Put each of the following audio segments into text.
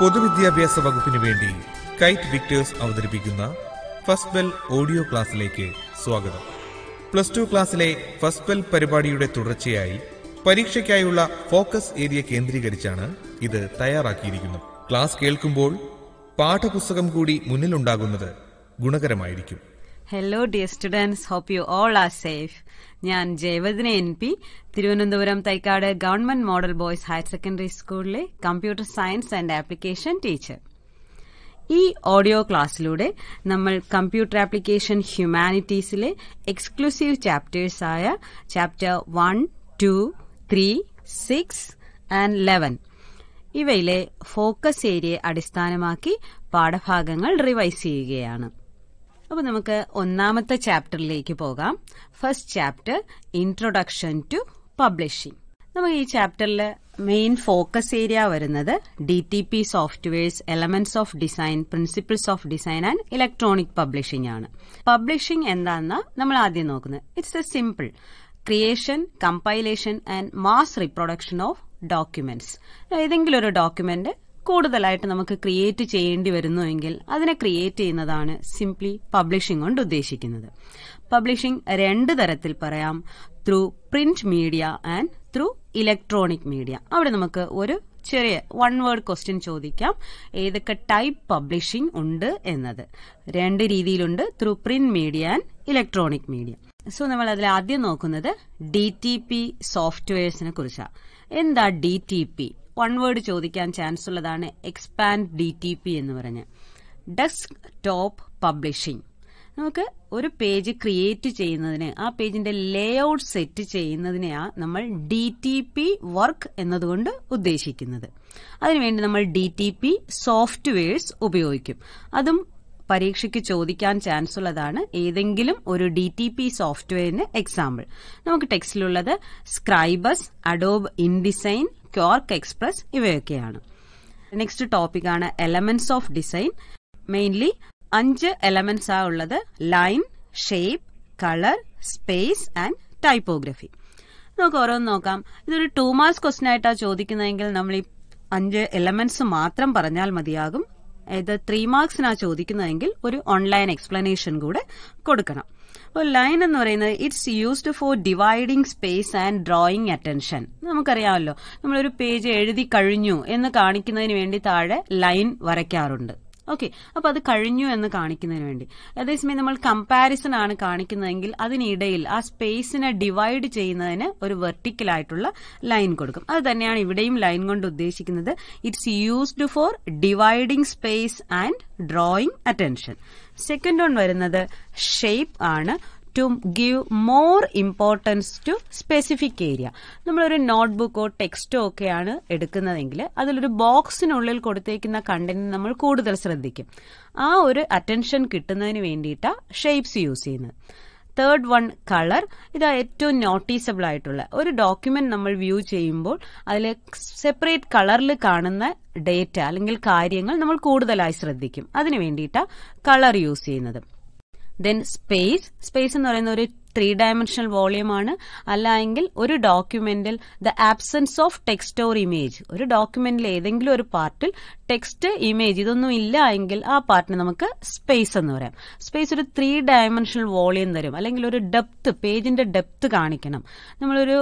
പൊതുവിദ്യാഭ്യാസ വകുപ്പിന് വേണ്ടി കൈറ്റ് വിക്ടേഴ്സ് അവതരിപ്പിക്കുന്ന ഫസ്റ്റ് ബെൽ ഓഡിയോ ക്ലാസ്സിലേക്ക് സ്വാഗതം പ്ലസ് ടു ക്ലാസ്സിലെ ഫസ്റ്റ് ബെൽ പരിപാടിയുടെ തുടർച്ചയായി പരീക്ഷയ്ക്കായുള്ള ഫോക്കസ് ഏരിയ കേന്ദ്രീകരിച്ചാണ് ഇത് തയ്യാറാക്കിയിരിക്കുന്നത് ക്ലാസ് കേൾക്കുമ്പോൾ പാഠപുസ്തകം കൂടി മുന്നിലുണ്ടാകുന്നത് ഗുണകരമായിരിക്കും hello dear students hope you all are safe ഞാൻ ജയവദിനെ N P Thiruvananthapuram Thycaud government model boys higher secondary സ്കൂളിലെ computer science and application teacher ഈ ഓഡിയോ ക്ലാസ്സിലൂടെ നമ്മൾ കമ്പ്യൂട്ടർ ആപ്ലിക്കേഷൻ ഹ്യൂമാനിറ്റീസിലെ എക്സ്ക്ലൂസീവ് ചാപ്റ്റേഴ്സ് ആയ chapter one two three six and eleven ഇവയിലെ focus ഏരിയയെ അടിസ്ഥാനമാക്കി പാഠഭാഗങ്ങൾ റിവൈസ് ചെയ്യുകയാണ് അപ്പോൾ നമുക്ക് ഒന്നാമത്തെ ചാപ്റ്ററിലേക്ക് പോകാം first chapter introduction to publishing നമുക്ക് ഈ ചാപ്റ്ററിൽ മെയിൻ ഫോക്കസ് ഏരിയ വരുന്നത് D T P softwares elements of design principles of design and electronic publishing ആണ് പബ്ലിഷിംഗ് എന്താണെന്ന് നമ്മൾ ആദ്യം നോക്കുന്നത് it's a simple creation compilation and mass reproduction of documents ഏതെങ്കിലും ഒരു ഡോക്യുമെന്റ് കൂടുതലായിട്ട് നമുക്ക് ക്രിയേറ്റ് ചെയ്യേണ്ടി വരുന്നുവെങ്കിൽ അതിനെ ക്രിയേറ്റ് ചെയ്യുന്നതാണ് സിംപ്ലി പബ്ലിഷിംഗ് കൊണ്ട് ഉദ്ദേശിക്കുന്നത് പബ്ലിഷിംഗ് രണ്ട് തരത്തിൽ പറയാം through print media and through electronic media അവിടെ നമുക്ക് ഒരു ചെറിയ വൺ വേർഡ് ക്വസ്റ്റ്യൻ ചോദിക്കാം ഏതൊക്കെ ടൈപ്പ് പബ്ലിഷിംഗ് ഉണ്ട് എന്നത് രണ്ട് രീതിയിലുണ്ട് through print media and electronic media so നമ്മൾ അതിൽ ആദ്യം നോക്കുന്നത് ഡി ടി പി സോഫ്റ്റ്വെയർസിനെ കുറിച്ചാണ് എന്താ D T P one word ചോദിക്കാൻ ചാൻസ് ഉള്ളതാണ് എക്സ്പാൻഡ് ഡി ടി പി എന്ന് പറഞ്ഞ് ഡെസ്ക് ടോപ്പ് പബ്ലിഷിംഗ് നമുക്ക് ഒരു പേജ് ക്രിയേറ്റ് ചെയ്യുന്നതിന് ആ പേജിന്റെ ലേഔട്ട് സെറ്റ് ചെയ്യുന്നതിനെയാണ് നമ്മൾ ഡി ടി പി വർക്ക് എന്നതുകൊണ്ട് ഉദ്ദേശിക്കുന്നത് അതിനുവേണ്ടി നമ്മൾ ഡി ടി പി സോഫ്റ്റ്വെയർസ് ഉപയോഗിക്കും അതും പരീക്ഷയ്ക്ക് ചോദിക്കാൻ ചാൻസ് ഉള്ളതാണ് ഏതെങ്കിലും ഒരു ഡി ടി പി സോഫ്റ്റ്വെയറിന് എക്സാമ്പിൾ നമുക്ക് ടെക്സ്റ്റിലുള്ളത് Scribus Adobe InDesign Quark Express ഇവയൊക്കെയാണ് നെക്സ്റ്റ് ടോപ്പിക് ആണ് എലമെന്റ്സ് ഓഫ് ഡിസൈൻ മെയിൻലി അഞ്ച് എലമെന്റ്സ് ആ ഉള്ളത് line shape colour space and typography നമുക്ക് ഓരോന്ന് നോക്കാം ഇതൊരു ടു മാർക്സ് ക്വസ്റ്റൻ ആയിട്ടാണ് ചോദിക്കുന്നതെങ്കിൽ നമ്മൾ ഈ അഞ്ച് എലമെന്റ്സ് മാത്രം പറഞ്ഞാൽ മതിയാകും ഇത് ത്രീ മാർക്സിനാണ് ചോദിക്കുന്നതെങ്കിൽ ഒരു ഓൺലൈൻ എക്സ്പ്ലനേഷൻ കൂടെ കൊടുക്കണം അപ്പോൾ ലൈൻ എന്ന് പറയുന്നത് it's used for dividing space and drawing attention നമുക്കറിയാമല്ലോ നമ്മളൊരു പേജ് എഴുതി കഴിഞ്ഞു എന്ന് കാണിക്കുന്നതിന് വേണ്ടി താഴെ ലൈൻ വരയ്ക്കാറുണ്ട് ഓക്കെ അപ്പൊ അത് കഴിഞ്ഞു എന്ന് കാണിക്കുന്നതിന് വേണ്ടി അതേസമയം നമ്മൾ കമ്പാരിസൺ ആണ് കാണിക്കുന്നതെങ്കിൽ അതിനിടയിൽ ആ സ്പേസിനെ ഡിവൈഡ് ചെയ്യുന്നതിന് ഒരു വെർട്ടിക്കൽ ആയിട്ടുള്ള ലൈൻ കൊടുക്കും അത് തന്നെയാണ് ഇവിടെയും ലൈൻ കൊണ്ട് ഉദ്ദേശിക്കുന്നത് it's used for dividing space and drawing attention second one വരുന്നത് ഷേപ്പ് ആണ് to give more importance to specific area നമ്മളൊരു നോട്ട്ബുക്കോ ടെക്സ്റ്റോ ഒക്കെയാണ് എടുക്കുന്നതെങ്കിൽ അതിലൊരു ബോക്സിനുള്ളിൽ കൊടുത്തേക്കുന്ന കണ്ടന്റ് നമ്മൾ കൂടുതൽ ശ്രദ്ധിക്കും ആ ഒരു അറ്റൻഷൻ കിട്ടുന്നതിന് വേണ്ടിയിട്ടാണ് ഷേപ്സ് യൂസ് ചെയ്യുന്നത് തേർഡ് വൺ കളർ ഇത് ഏറ്റവും നോട്ടീസബിൾ ആയിട്ടുള്ള ഒരു ഡോക്യുമെന്റ് നമ്മൾ വ്യൂ ചെയ്യുമ്പോൾ അതിൽ സെപ്പറേറ്റ് കളറിൽ കാണുന്ന ഡേറ്റ അല്ലെങ്കിൽ കാര്യങ്ങൾ നമ്മൾ കൂടുതലായി ശ്രദ്ധിക്കും അതിനു വേണ്ടിയിട്ടാണ് കളർ യൂസ് ചെയ്യുന്നത് ദെൻ സ്പേസ് സ്പേസ് എന്ന് പറയുന്ന ഒരു ത്രീ ഡയമെൻഷണൽ ആണ് അല്ലെങ്കിൽ ഒരു ഡോക്യുമെന്റിൽ the absence of text or image ഒരു ഡോക്യുമെന്റിൽ ഏതെങ്കിലും ഒരു പാർട്ടിൽ ടെക്സ്റ്റ് ഇമേജ് ഇതൊന്നും ഇല്ല എങ്കിൽ ആ പാർട്ടിന് നമുക്ക് സ്പേസ് എന്ന് പറയാം സ്പേസ് ഒരു ത്രീ ഡയമെൻഷണൽ വോളിയം തരും അല്ലെങ്കിൽ ഒരു ഡെപ്ത് പേജിന്റെ ഡെപ്ത് കാണിക്കണം നമ്മളൊരു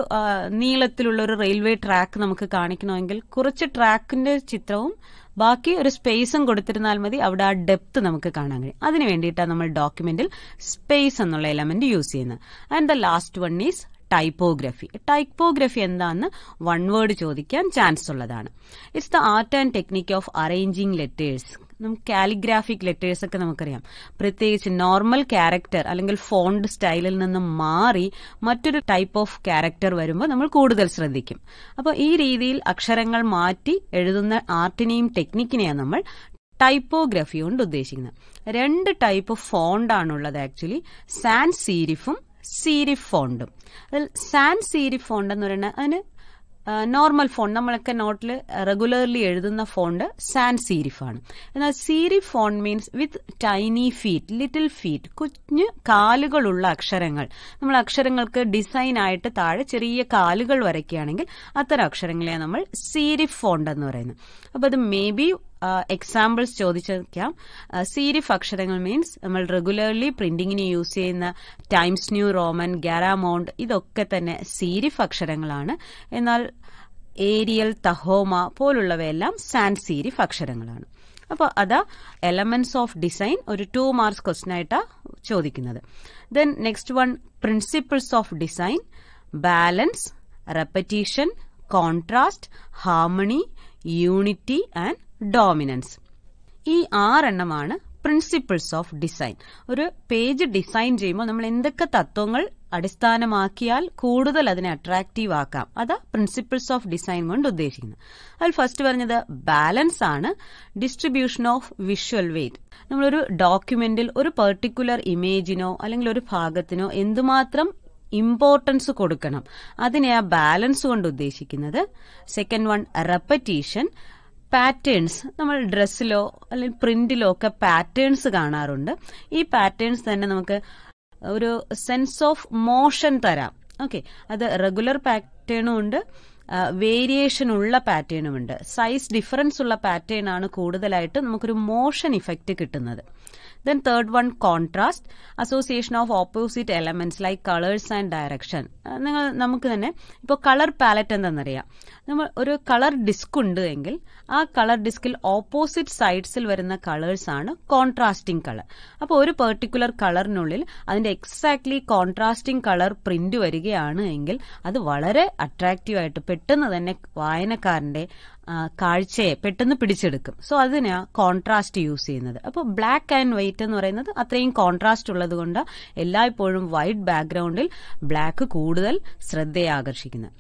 നീളത്തിലുള്ള ഒരു റെയിൽവേ ട്രാക്ക് നമുക്ക് കാണിക്കണമെങ്കിൽ കുറച്ച് ട്രാക്കിന്റെ ചിത്രവും ബാക്കി ഒരു സ്പേസും കൊടുത്തിരുന്നാൽ മതി അവിടെ ആ ഡെപ്ത് നമുക്ക് കാണാൻ കഴിയും അതിന് വേണ്ടിയിട്ടാണ് നമ്മൾ ഡോക്യുമെന്റിൽ സ്പേസ് എന്നുള്ള എലമെന്റ് യൂസ് ചെയ്യുന്നത് and the last one is typography typography എന്താണെന്ന് വൺ വേർഡ് ചോദിക്കാൻ ചാൻസ് ഉള്ളതാണ് it's the art and technique of arranging letters നമുക്ക് കാലിഗ്രാഫിക് ലെറ്റേഴ്സ് ഒക്കെ നമുക്കറിയാം പ്രത്യേകിച്ച് നോർമൽ ക്യാരക്ടർ അല്ലെങ്കിൽ ഫോണ്ട് സ്റ്റൈലിൽ നിന്ന് മാറി മറ്റൊരു ടൈപ്പ് ഓഫ് ക്യാരക്ടർ വരുമ്പോൾ നമ്മൾ കൂടുതൽ ശ്രദ്ധിക്കും അപ്പോൾ ഈ രീതിയിൽ അക്ഷരങ്ങൾ മാറ്റി എഴുതുന്ന ആർട്ടിനെയും ടെക്നിക്കിനെയാണ് നമ്മൾ ടൈപ്പോഗ്രഫി കൊണ്ട് ഉദ്ദേശിക്കുന്നത് രണ്ട് ടൈപ്പ് ഫോണ്ടാണുള്ളത് ആക്ച്വലി സാൻ സീരിഫും സീരിഫ് ഫോണ്ടും അതിൽ സാൻ സീരിഫ് ഫോണ്ട് എന്ന് പറയുന്നത് അതിന് നോർമൽ ഫോണ്ട് നമ്മളൊക്കെ നോട്ടിൽ റെഗുലർലി എഴുതുന്ന ഫോണ്ട് സാൻ സീരിഫ് ആണ് എന്നാൽ serif font means with tiny feet little feet കുഞ്ഞ് കാലുകളുള്ള അക്ഷരങ്ങൾ നമ്മൾ അക്ഷരങ്ങൾക്ക് ഡിസൈൻ ആയിട്ട് താഴെ ചെറിയ കാലുകൾ വരയ്ക്കുകയാണെങ്കിൽ അത്തരം അക്ഷരങ്ങളെ നമ്മൾ സീരിഫ് ഫോണ്ട് എന്ന് പറയുന്നത് അപ്പോൾ അത് മേ ബി എക്സാമ്പിൾസ് ചോദിച്ചിരിക്കാം സീരിഫ് അക്ഷരങ്ങൾ മീൻസ് നമ്മൾ റെഗുലർലി പ്രിന്റിങ്ങിന് യൂസ് ചെയ്യുന്ന ടൈംസ് ന്യൂ റോമൻ ഗാരാമൗണ്ട് ഇതൊക്കെ തന്നെ സീരിഫ് അക്ഷരങ്ങളാണ് എന്നാൽ ഏരിയൽ തഹോമ പോലുള്ളവയെല്ലാം സാൻ സീരിഫ് അക്ഷരങ്ങളാണ് അപ്പോൾ അതാ എലമെന്റ്സ് ഓഫ് ഡിസൈൻ ഒരു ടു മാർക്സ് ക്വസ്റ്റൻ ആയിട്ടാണ് ചോദിക്കുന്നത് then next one principles of design balance repetition contrast harmony unity and dominance ഈ ആറെണ്ണമാണ് പ്രിൻസിപ്പിൾസ് ഓഫ് ഡിസൈൻ ഒരു പേജ് ഡിസൈൻ ചെയ്യുമ്പോൾ നമ്മൾ എന്തൊക്കെ തത്വങ്ങൾ അടിസ്ഥാനമാക്കിയാൽ കൂടുതൽ അതിനെ അട്രാക്റ്റീവ് ആക്കാം അതാ പ്രിൻസിപ്പിൾസ് ഓഫ് ഡിസൈൻ കൊണ്ട് ഉദ്ദേശിക്കുന്നത് അതിൽ ഫസ്റ്റ് പറഞ്ഞത് ബാലൻസ് ആണ് ഡിസ്ട്രിബ്യൂഷൻ ഓഫ് വിഷ്വൽ വെയ്റ്റ് നമ്മളൊരു ഡോക്യുമെന്റിൽ ഒരു പെർട്ടിക്കുലർ ഇമേജിനോ അല്ലെങ്കിൽ ഒരു ഭാഗത്തിനോ എന്തുമാത്രം ഇമ്പോർട്ടൻസ് കൊടുക്കണം അതിനെ ആ ബാലൻസ് കൊണ്ട് ഉദ്ദേശിക്കുന്നത് സെക്കൻഡ് വൺ റെപ്പറ്റീഷൻ പാറ്റേൺസ് നമ്മൾ ഡ്രസ്സിലോ അല്ലെങ്കിൽ പ്രിന്റിലോ ഒക്കെ പാറ്റേൺസ് കാണാറുണ്ട് ഈ പാറ്റേൺസ് തന്നെ നമുക്ക് ഒരു സെൻസ് ഓഫ് മോഷൻ തരാം ഓക്കെ അത് റെഗുലർ പാറ്റേണും ഉണ്ട് വേരിയേഷൻ ഉള്ള പാറ്റേണും ഉണ്ട് സൈസ് ഡിഫറൻസ് ഉള്ള പാറ്റേൺ ആണ് കൂടുതലായിട്ട് നമുക്കൊരു മോഷൻ ഇഫക്റ്റ് കിട്ടുന്നത് then third one contrast association of opposite elements like colours and direction നിങ്ങൾ നമുക്ക് തന്നെ ഇപ്പോൾ കളർ പാലറ്റ് എന്താണെന്നറിയാം നമ്മൾ ഒരു കളർ ഡിസ്ക് ഉണ്ട് എങ്കിൽ ആ കളർ ഡിസ്കിൽ ഓപ്പോസിറ്റ് സൈഡ്സിൽ വരുന്ന കളേഴ്സ് ആണ് കോൺട്രാസ്റ്റിംഗ് കളർ അപ്പോൾ ഒരു പെർട്ടിക്കുലർ കളറിനുള്ളിൽ അതിന്റെ എക്സാക്ട്ലി കോൺട്രാസ്റ്റിംഗ് കളർ പ്രിന്റ് വരികയാണ് എങ്കിൽ അത് വളരെ അട്രാക്റ്റീവ് ആയിട്ട് പെട്ടെന്ന് തന്നെ വായനക്കാരന്റെ കാഴ്ചയെ പെട്ടെന്ന് പിടിച്ചെടുക്കും സോ അതിനാ കോൺട്രാസ്റ്റ് യൂസ് ചെയ്യുന്നത് അപ്പോൾ ബ്ലാക്ക് ആൻഡ് വൈറ്റ് എന്ന് പറയുന്നത് അത്രയും കോൺട്രാസ്റ്റ് ഉള്ളതുകൊണ്ട് എല്ലായ്പ്പോഴും വൈറ്റ് ബാക്ക്ഗ്രൗണ്ടിൽ ബ്ലാക്ക് കൂടുതൽ ശ്രദ്ധയെ ആകർഷിക്കുന്നത്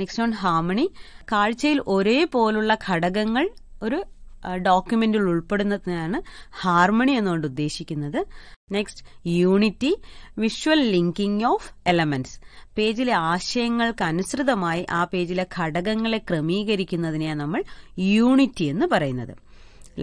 നെക്സ്റ്റ് ഓൺ ഹാർമണി കാഴ്ചയിൽ ഒരേപോലുള്ള ഘടകങ്ങൾ ഒരു ഡോക്യുമെന്റിൽ ഉൾപ്പെടുന്നതിനാണ് ഹാർമണി എന്നുകൊണ്ട് ഉദ്ദേശിക്കുന്നത് next unity visual linking of elements പേജിലെ ആശയങ്ങൾക്ക് അനുസൃതമായി ആ പേജിലെ ഘടകങ്ങളെ ക്രമീകരിക്കുന്നതിനെയാണ് നമ്മൾ യൂണിറ്റി എന്ന് പറയുന്നത്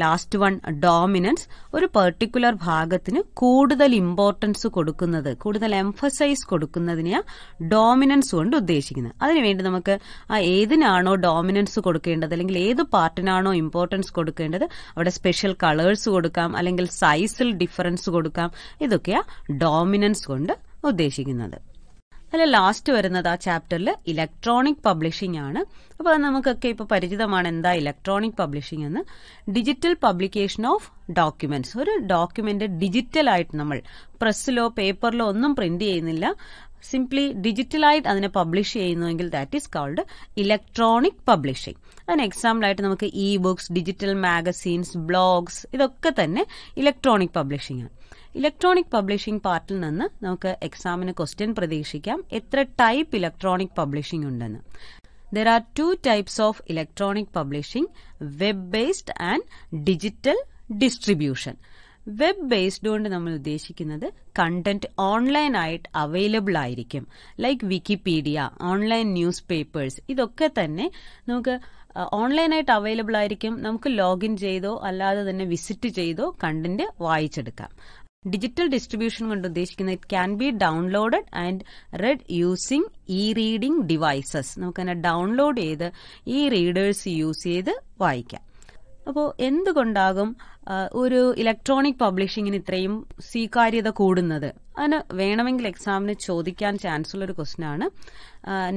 ലാസ്റ്റ് വൺ ഡോമിനൻസ് ഒരു പെർട്ടിക്കുലർ ഭാഗത്തിന് കൂടുതൽ ഇമ്പോർട്ടൻസ് കൊടുക്കുന്നത് കൂടുതൽ എംഫസൈസ് കൊടുക്കുന്നതിനെയാണ് ഡോമിനൻസ് കൊണ്ട് ഉദ്ദേശിക്കുന്നത് അതിനുവേണ്ടി നമുക്ക് ആ ഏതിനാണോ ഡോമിനൻസ് കൊടുക്കേണ്ടത് അല്ലെങ്കിൽ ഏത് പാർട്ടിനാണോ ഇമ്പോർട്ടൻസ് കൊടുക്കേണ്ടത് അവിടെ സ്പെഷ്യൽ കളേഴ്സ് കൊടുക്കാം അല്ലെങ്കിൽ സൈസിൽ ഡിഫറൻസ് കൊടുക്കാം ഇതൊക്കെയാ ഡോമിനൻസ് കൊണ്ട് ഉദ്ദേശിക്കുന്നത് അതിൽ ലാസ്റ്റ് വരുന്നത് ആ ചാപ്റ്ററിൽ ഇലക്ട്രോണിക് പബ്ലിഷിംഗ് ആണ് അപ്പോൾ അത് നമുക്കൊക്കെ ഇപ്പോൾ പരിചിതമാണ് എന്താ ഇലക്ട്രോണിക് പബ്ലിഷിംഗ് എന്ന് ഡിജിറ്റൽ പബ്ലിക്കേഷൻ ഓഫ് ഡോക്യുമെന്റ്സ് ഒരു ഡോക്യുമെന്റ് ഡിജിറ്റലായിട്ട് നമ്മൾ പ്രസ്സിലോ പേപ്പറിലോ ഒന്നും പ്രിന്റ് ചെയ്യുന്നില്ല സിംപ്ലി ഡിജിറ്റലായിട്ട് അതിനെ പബ്ലിഷ് ചെയ്യുന്നുവെങ്കിൽ that is called electronic publishing അതിന് എക്സാമ്പിളായിട്ട് നമുക്ക് E books digital magazines blogs ഇതൊക്കെ തന്നെ ഇലക്ട്രോണിക് പബ്ലിഷിംഗ് ആണ് ഇലക്ട്രോണിക് പബ്ലിഷിംഗ് പാർട്ടിൽ നിന്ന് നമുക്ക് എക്സാമിന് ക്വസ്റ്റ്യൻ പ്രതീക്ഷിക്കാം എത്ര ടൈപ്പ് ഇലക്ട്രോണിക് പബ്ലിഷിംഗ് ഉണ്ടെന്ന് there are to types of electronic publishing web based and digital distribution web based കൊണ്ട് നമ്മൾ ഉദ്ദേശിക്കുന്നത് കണ്ടന്റ് ഓൺലൈനായിട്ട് അവൈലബിൾ ആയിരിക്കും like Wikipedia online news papers ഇതൊക്കെ തന്നെ നമുക്ക് ഓൺലൈനായിട്ട് അവൈലബിൾ ആയിരിക്കും നമുക്ക് ലോഗിൻ ചെയ്തോ അല്ലാതെ തന്നെ വിസിറ്റ് ചെയ്തോ കണ്ടന്റ് വായിച്ചെടുക്കാം ഡിജിറ്റൽ ഡിസ്ട്രിബ്യൂഷൻ കൊണ്ട് ഉദ്ദേശിക്കുന്നത് it can be downloaded and read using e reading devices നമുക്കതിനെ ഡൗൺലോഡ് ചെയ്ത് ഈ റീഡേഴ്സ് യൂസ് ചെയ്ത് വായിക്കാം അപ്പോൾ എന്തുകൊണ്ടാകും ഒരു ഇലക്ട്രോണിക് പബ്ലിഷിങ്ങിന് ഇത്രയും സ്വീകാര്യത കൂടുന്നത് അതിന് വേണമെങ്കിൽ എക്സാമിന് ചോദിക്കാൻ ചാൻസ് ഉള്ള ഒരു ക്വസ്റ്റ്യൻ ആണ്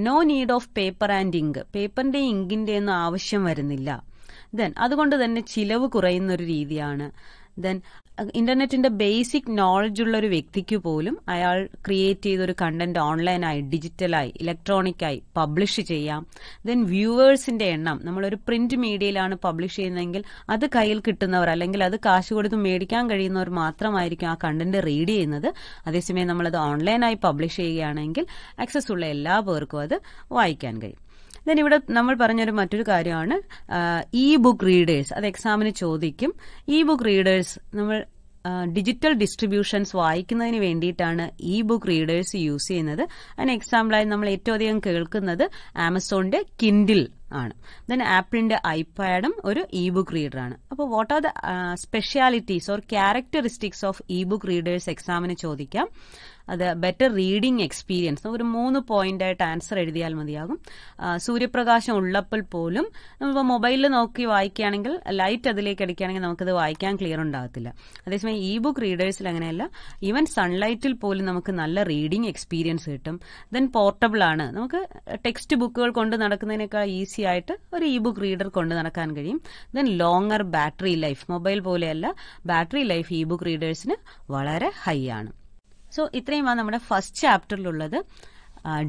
no need of paper and ink പേപ്പറിന്റെയും ഇങ്കിന്റെയും ഒന്നും ആവശ്യം വരുന്നില്ല ദെൻ അതുകൊണ്ട് തന്നെ ചിലവ് കുറയുന്ന ഒരു രീതിയാണ് ദെൻ ഇന്റർനെറ്റിന്റെ ബേസിക് നോളജ് ഉള്ള ഒരു വ്യക്തിക്ക് പോലും അയാൾ ക്രിയേറ്റ് ഒരു കണ്ടന്റ് ഓൺലൈനായി ഡിജിറ്റലായി ഇലക്ട്രോണിക്കായി പബ്ലിഷ് ചെയ്യാം ദെൻ വ്യൂവേഴ്സിന്റെ എണ്ണം നമ്മളൊരു പ്രിന്റ് മീഡിയയിലാണ് പബ്ലിഷ് ചെയ്യുന്നതെങ്കിൽ അത് കയ്യിൽ കിട്ടുന്നവർ അല്ലെങ്കിൽ അത് കാശ് കൊടുത്ത് മേടിക്കാൻ കഴിയുന്നവർ മാത്രമായിരിക്കും ആ കണ്ടന്റ് റീഡ് ചെയ്യുന്നത് അതേസമയം നമ്മളത് ഓൺലൈനായി പബ്ലിഷ് ചെയ്യുകയാണെങ്കിൽ ആക്സസ് ഉള്ള എല്ലാ പേർക്കും അത് വായിക്കാൻ കഴിയും ദെൻ ഇവിടെ നമ്മൾ പറഞ്ഞൊരു മറ്റൊരു കാര്യമാണ് ഇ ബുക്ക് റീഡേഴ്സ് അത് എക്സാമിന് ചോദിക്കും ഇ ബുക്ക് റീഡേഴ്സ് നമ്മൾ ഡിജിറ്റൽ ഡിസ്ട്രിബ്യൂഷൻസ് വായിക്കുന്നതിന് വേണ്ടിയിട്ടാണ് ഇ ബുക്ക് റീഡേഴ്സ് യൂസ് ചെയ്യുന്നത് അതിന് എക്സാമ്പിളായി നമ്മൾ ഏറ്റവും അധികം കേൾക്കുന്നത് ആമസോണിന്റെ കിൻഡിൽ ആണ് ദെൻ ആപ്പിളിന്റെ ഐപാഡും ഒരു ഇ ബുക്ക് റീഡറാണ് അപ്പോൾ what are the specialities or characteristics of e book readers എക്സാമിന് ചോദിക്കാം അത് ബെറ്റർ റീഡിംഗ് എക്സ്പീരിയൻസ് ഒരു മൂന്ന് പോയിന്റ് ആയിട്ട് ആൻസർ എഴുതിയാൽ മതിയാകും സൂര്യപ്രകാശം ഉള്ളപ്പോൾ പോലും നമ്മളിപ്പോൾ മൊബൈലിൽ നോക്കി വായിക്കുകയാണെങ്കിൽ ലൈറ്റ് അതിലേക്ക് അടിക്കുകയാണെങ്കിൽ നമുക്കത് വായിക്കാൻ ക്ലിയർ ഉണ്ടാകത്തില്ല അതേസമയം ഇ ബുക്ക് റീഡേഴ്സിൽ അങ്ങനെയല്ല ഈവൻ സൺലൈറ്റിൽ പോലും നമുക്ക് നല്ല റീഡിംഗ് എക്സ്പീരിയൻസ് കിട്ടും ദെൻ പോർട്ടബിൾ ആണ് നമുക്ക് ടെക്സ്റ്റ് ബുക്കുകൾ കൊണ്ട് നടക്കുന്നതിനേക്കാൾ ഈസി ആയിട്ട് ഒരു ഇ ബുക്ക് റീഡർ കൊണ്ട് നടക്കാൻ കഴിയും then longer battery life mobile പോലെയല്ല ബാറ്ററി ലൈഫ് ഇ ബുക്ക് റീഡേഴ്സിന് വളരെ ഹൈ ആണ് സോ ഇത്രയുമാണ് നമ്മുടെ ഫസ്റ്റ് ചാപ്റ്ററിലുള്ളത്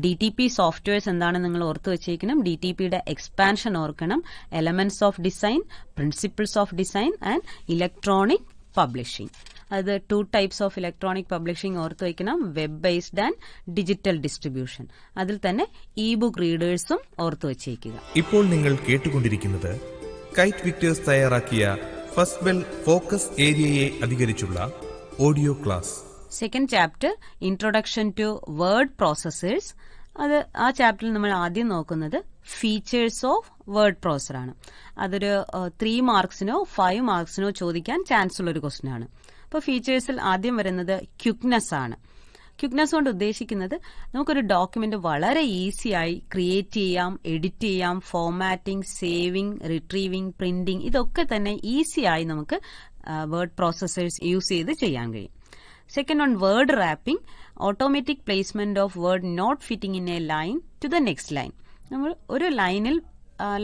ഡി ടി പി സോഫ്റ്റ്വെയർസ് എന്താണ് നിങ്ങൾ ഓർത്ത് വെച്ചേക്കണം ഡി ടി പിയുടെ എക്സ്പാൻഷൻ ഓർക്കണം elements of design principles of design and electronic publishing അത് two types of electronic publishing ഓർത്ത് വയ്ക്കണം web based and digital distribution അതിൽ തന്നെ ഇ ബുക്ക് റീഡേഴ്സും ഓർത്ത് വെച്ചേക്കുക ഇപ്പോൾ നിങ്ങൾ കേട്ടുകൊണ്ടിരിക്കുന്നത് കൈറ്റ് വിക്ടേഴ്സ് തയ്യാറാക്കിയ ഫസ്റ്റ് ബെൽ ഫോക്കസ് ഏരിയയെ അധികരിച്ചുള്ള audio class second chapter introduction to word processors അത് ആ ചാപ്റ്ററിൽ നമ്മൾ ആദ്യം നോക്കുന്നത് ഫീച്ചേഴ്സ് ഓഫ് വേർഡ് പ്രോസറാണ് അതൊരു ത്രീ മാർക്സിനോ ഫൈവ് മാർക്സിനോ ചോദിക്കാൻ ചാൻസ് ഉള്ള ഒരു ക്വസ്റ്റൻ ആണ് അപ്പോൾ ഫീച്ചേഴ്സിൽ ആദ്യം വരുന്നത് ക്യുക്നെസ് ആണ് ക്യുക്നെസ് കൊണ്ട് ഉദ്ദേശിക്കുന്നത് നമുക്കൊരു ഡോക്യുമെന്റ് വളരെ ഈസിയായി ക്രിയേറ്റ് ചെയ്യാം എഡിറ്റ് ചെയ്യാം ഫോർമാറ്റിംഗ് സേവിംഗ് റിട്രീവിംഗ് പ്രിന്റിംഗ് ഇതൊക്കെ തന്നെ ഈസിയായി നമുക്ക് വേർഡ് പ്രോസസ്സേഴ്സ് യൂസ് ചെയ്ത് ചെയ്യാൻ കഴിയും second one word wrapping automatic placement of word not fitting in a line to the next line നമ്മൾ ഒരു ലൈനിൽ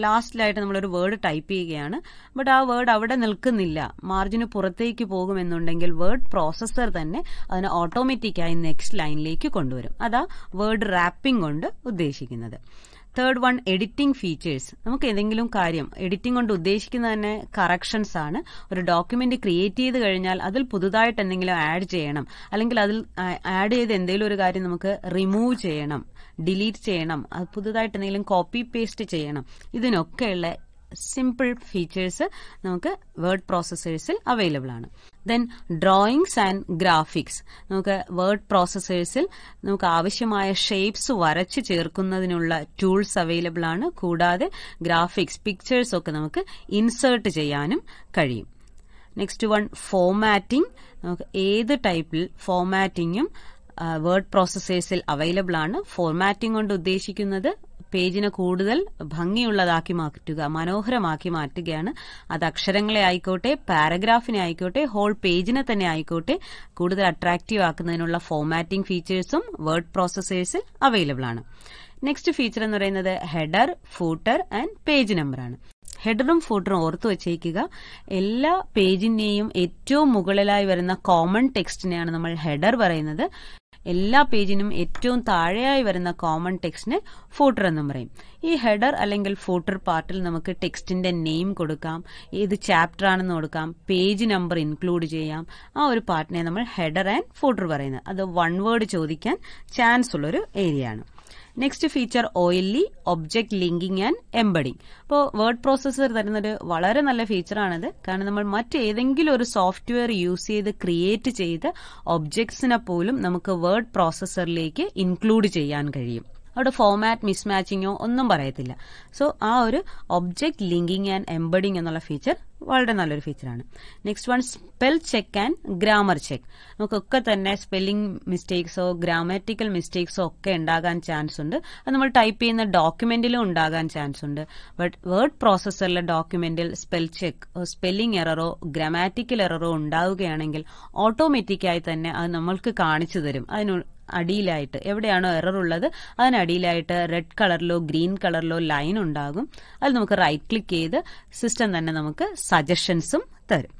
ലാസ്റ്റിലായിട്ട് നമ്മളൊരു വേർഡ് ടൈപ്പ് ചെയ്യുകയാണ് ബട്ട് ആ വേർഡ് അവിടെ നിൽക്കുന്നില്ല മാർജിന് പുറത്തേക്ക് പോകുമെന്നുണ്ടെങ്കിൽ വേർഡ് പ്രോസസ്സർ തന്നെ അതിനെ ഓട്ടോമാറ്റിക്കായി നെക്സ്റ്റ് ലൈനിലേക്ക് കൊണ്ടുവരും അതാ വേർഡ് റാപ്പിംഗ് കൊണ്ട് ഉദ്ദേശിക്കുന്നത് തേർഡ് വൺ എഡിറ്റിംഗ് ഫീച്ചേഴ്സ് നമുക്ക് എന്തെങ്കിലും കാര്യം എഡിറ്റിംഗ് കൊണ്ട് ഉദ്ദേശിക്കുന്ന തന്നെ കറക്ഷൻസ് ആണ് ഒരു ഡോക്യുമെന്റ് ക്രിയേറ്റ് ചെയ്ത് കഴിഞ്ഞാൽ അതിൽ പുതുതായിട്ട് എന്തെങ്കിലും ആഡ് ചെയ്യണം അല്ലെങ്കിൽ അതിൽ ആഡ് ചെയ്ത് എന്തെങ്കിലും ഒരു കാര്യം നമുക്ക് റിമൂവ് ചെയ്യണം ഡിലീറ്റ് ചെയ്യണം അത് പുതുതായിട്ട് എന്തെങ്കിലും കോപ്പി പേസ്റ്റ് ചെയ്യണം ഇതിനൊക്കെയുള്ള സിമ്പിൾ ഫീച്ചേഴ്സ് നമുക്ക് വേർഡ് പ്രോസസ്സേഴ്സിൽ അവൈലബിൾ ആണ് ദെൻ ഡ്രോയിങ്സ് ആൻഡ് ഗ്രാഫിക്സ് നമുക്ക് വേർഡ് പ്രോസസ്സേഴ്സിൽ നമുക്ക് ആവശ്യമായ ഷേപ്സ് വരച്ച് ചേർക്കുന്നതിനുള്ള ടൂൾസ് അവൈലബിൾ ആണ് കൂടാതെ ഗ്രാഫിക്സ് പിക്ചേഴ്സ് ഒക്കെ നമുക്ക് ഇൻസേർട്ട് ചെയ്യാനും കഴിയും നെക്സ്റ്റ് വൺ ഫോമാറ്റിംഗ് നമുക്ക് ഏത് ടൈപ്പിൽ ഫോമാറ്റിങ്ങും വേർഡ് പ്രോസസ്സേഴ്സിൽ അവൈലബിൾ ആണ് ഫോർമാറ്റിംഗ് കൊണ്ട് ഉദ്ദേശിക്കുന്നത് പേജിനെ കൂടുതൽ ഭംഗിയുള്ളതാക്കി മാറ്റുക മനോഹരമാക്കി മാറ്റുകയാണ് അത് അക്ഷരങ്ങളെ ആയിക്കോട്ടെ പാരഗ്രാഫിനെ ആയിക്കോട്ടെ ഹോൾ പേജിനെ തന്നെ ആയിക്കോട്ടെ കൂടുതൽ അട്രാക്റ്റീവ് ആക്കുന്നതിനുള്ള ഫോമാറ്റിംഗ് ഫീച്ചേഴ്സും വേർഡ് പ്രോസസേഴ്സിൽ അവൈലബിൾ ആണ് നെക്സ്റ്റ് ഫീച്ചർ എന്ന് പറയുന്നത് ഹെഡർ ഫൂട്ടർ ആൻഡ് പേജ് നമ്പറാണ് ഹെഡറും ഫൂട്ടറും ഓർത്തു വച്ചേക്കുക എല്ലാ പേജിന്റെയും ഏറ്റവും മുകളിലായി വരുന്ന കോമൺ ടെക്സ്റ്റിനെയാണ് നമ്മൾ ഹെഡർ പറയുന്നത് എല്ലാ പേജിനും ഏറ്റവും താഴെയായി വരുന്ന കോമൺ ടെക്സ്റ്റിന് ഫൂട്ടർ എന്നും പറയും ഈ ഹെഡർ അല്ലെങ്കിൽ ഫൂട്ടർ പാർട്ടിൽ നമുക്ക് ടെക്സ്റ്റിന്റെ നെയിം കൊടുക്കാം ഏത് ചാപ്റ്റർ ആണെന്ന് കൊടുക്കാം പേജ് നമ്പർ ഇൻക്ലൂഡ് ചെയ്യാം ആ ഒരു പാർട്ടിനെ നമ്മൾ ഹെഡർ ആൻഡ് ഫൂട്ടർ പറയുന്നത് അത് വൺ വേർഡ് ചോദിക്കാൻ ചാൻസ് ഉള്ളൊരു ഏരിയ ആണ് നെക്സ്റ്റ് ഫീച്ചർ ഓയിലി ഒബ്ജക്ട് ലിങ്കിങ് ആൻഡ് എംബഡിങ് അപ്പോൾ വേർഡ് പ്രോസസ്സർ തരുന്നൊരു വളരെ നല്ല ഫീച്ചറാണിത് കാരണം നമ്മൾ മറ്റേതെങ്കിലും ഒരു സോഫ്റ്റ്വെയർ യൂസ് ചെയ്ത് ക്രിയേറ്റ് ചെയ്ത് ഒബ്ജക്ട്സിനെ പോലും നമുക്ക് വേർഡ് പ്രോസസ്സറിലേക്ക് ഇൻക്ലൂഡ് ചെയ്യാൻ കഴിയും അവിടെ ഫോമാറ്റ് മാച്ചിങ്ങോ ഒന്നും പറയത്തില്ല സോ ആ ഒരു ഒബ്ജക്ട് ലിങ്കിങ് ആൻഡ് എംബഡിങ് എന്നുള്ള ഫീച്ചർ വളരെ നല്ലൊരു ഫീച്ചറാണ് next one spell check and grammar check നമുക്കൊക്കെ തന്നെ സ്പെല്ലിംഗ് മിസ്റ്റേക്സോ ഗ്രാമാറ്റിക്കൽ മിസ്റ്റേക്സോ ഒക്കെ ഉണ്ടാകാൻ ചാൻസ് ഉണ്ട് അത് നമ്മൾ ടൈപ്പ് ചെയ്യുന്ന ഡോക്യുമെന്റിലും ഉണ്ടാകാൻ ചാൻസ് ഉണ്ട് ബട്ട് വേർഡ് പ്രോസസ്സറിലെ ഡോക്യുമെന്റിൽ സ്പെൽ ചെക്ക് സ്പെല്ലിംഗ് എററോ ഗ്രാമാറ്റിക്കൽ എററോ ഉണ്ടാവുകയാണെങ്കിൽ ഓട്ടോമാറ്റിക്കായി തന്നെ അത് നമ്മൾക്ക് കാണിച്ചു തരും അതിന് അടിയിലായിട്ട് എവിടെയാണോ എറർ ഉള്ളത് അതിനടിയിലായിട്ട് റെഡ് കളറിലോ ഗ്രീൻ കളറിലോ ലൈൻ ഉണ്ടാകും അത് നമുക്ക് റൈറ്റ് ക്ലിക്ക് ചെയ്ത് സിസ്റ്റം തന്നെ നമുക്ക് സജഷൻസും തരും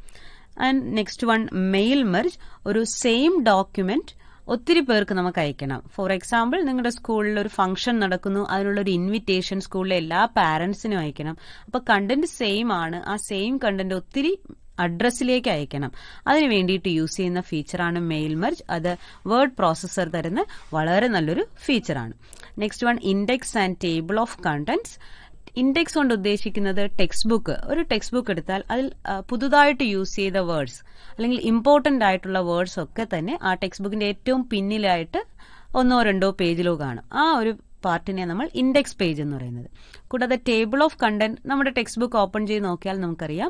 and next one mail merge ഒരു സെയിം ഡോക്യുമെന്റ് ഒത്തിരി പേർക്ക് നമുക്ക് അയക്കണം ഫോർ എക്സാമ്പിൾ നിങ്ങളുടെ സ്കൂളിൽ ഒരു ഫംഗ്ഷൻ നടക്കുന്നു അതിനുള്ള ഒരു ഇൻവിറ്റേഷൻ സ്കൂളിലെ എല്ലാ പാരന്റ്സിനും അയക്കണം അപ്പൊ കണ്ടന്റ് സെയിം ആണ് ആ സെയിം കണ്ടന്റ് ഒത്തിരി അഡ്രസ്സിലേക്ക് അയക്കണം അതിന് വേണ്ടിയിട്ട് യൂസ് ചെയ്യുന്ന ഫീച്ചറാണ് മെയിൽ മെർജ് അത് വേർഡ് പ്രോസസ്സർ തരുന്ന വളരെ നല്ലൊരു ഫീച്ചറാണ് next one index and table of contents index കൊണ്ട് ഉദ്ദേശിക്കുന്നത് ടെക്സ്റ്റ് ബുക്ക് ഒരു ടെക്സ്റ്റ് ബുക്ക് എടുത്താൽ അതിൽ പുതുതായിട്ട് യൂസ് ചെയ്ത വേർഡ്സ് അല്ലെങ്കിൽ ഇമ്പോർട്ടന്റ് ആയിട്ടുള്ള വേർഡ്സ് ഒക്കെ തന്നെ ആ ടെക്സ്റ്റ് ബുക്കിന്റെ ഏറ്റവും പിന്നിലായിട്ട് ഒന്നോ രണ്ടോ പേജിലോ കാണും ആ ഒരു പാർട്ടിനെ നമ്മൾ ഇൻഡെക്സ് പേജ് എന്ന് പറയുന്നത് കൂടാതെ ടേബിൾ ഓഫ് കണ്ടന്റ് നമ്മുടെ ടെക്സ്റ്റ് ബുക്ക് ഓപ്പൺ ചെയ്ത് നോക്കിയാൽ നമുക്കറിയാം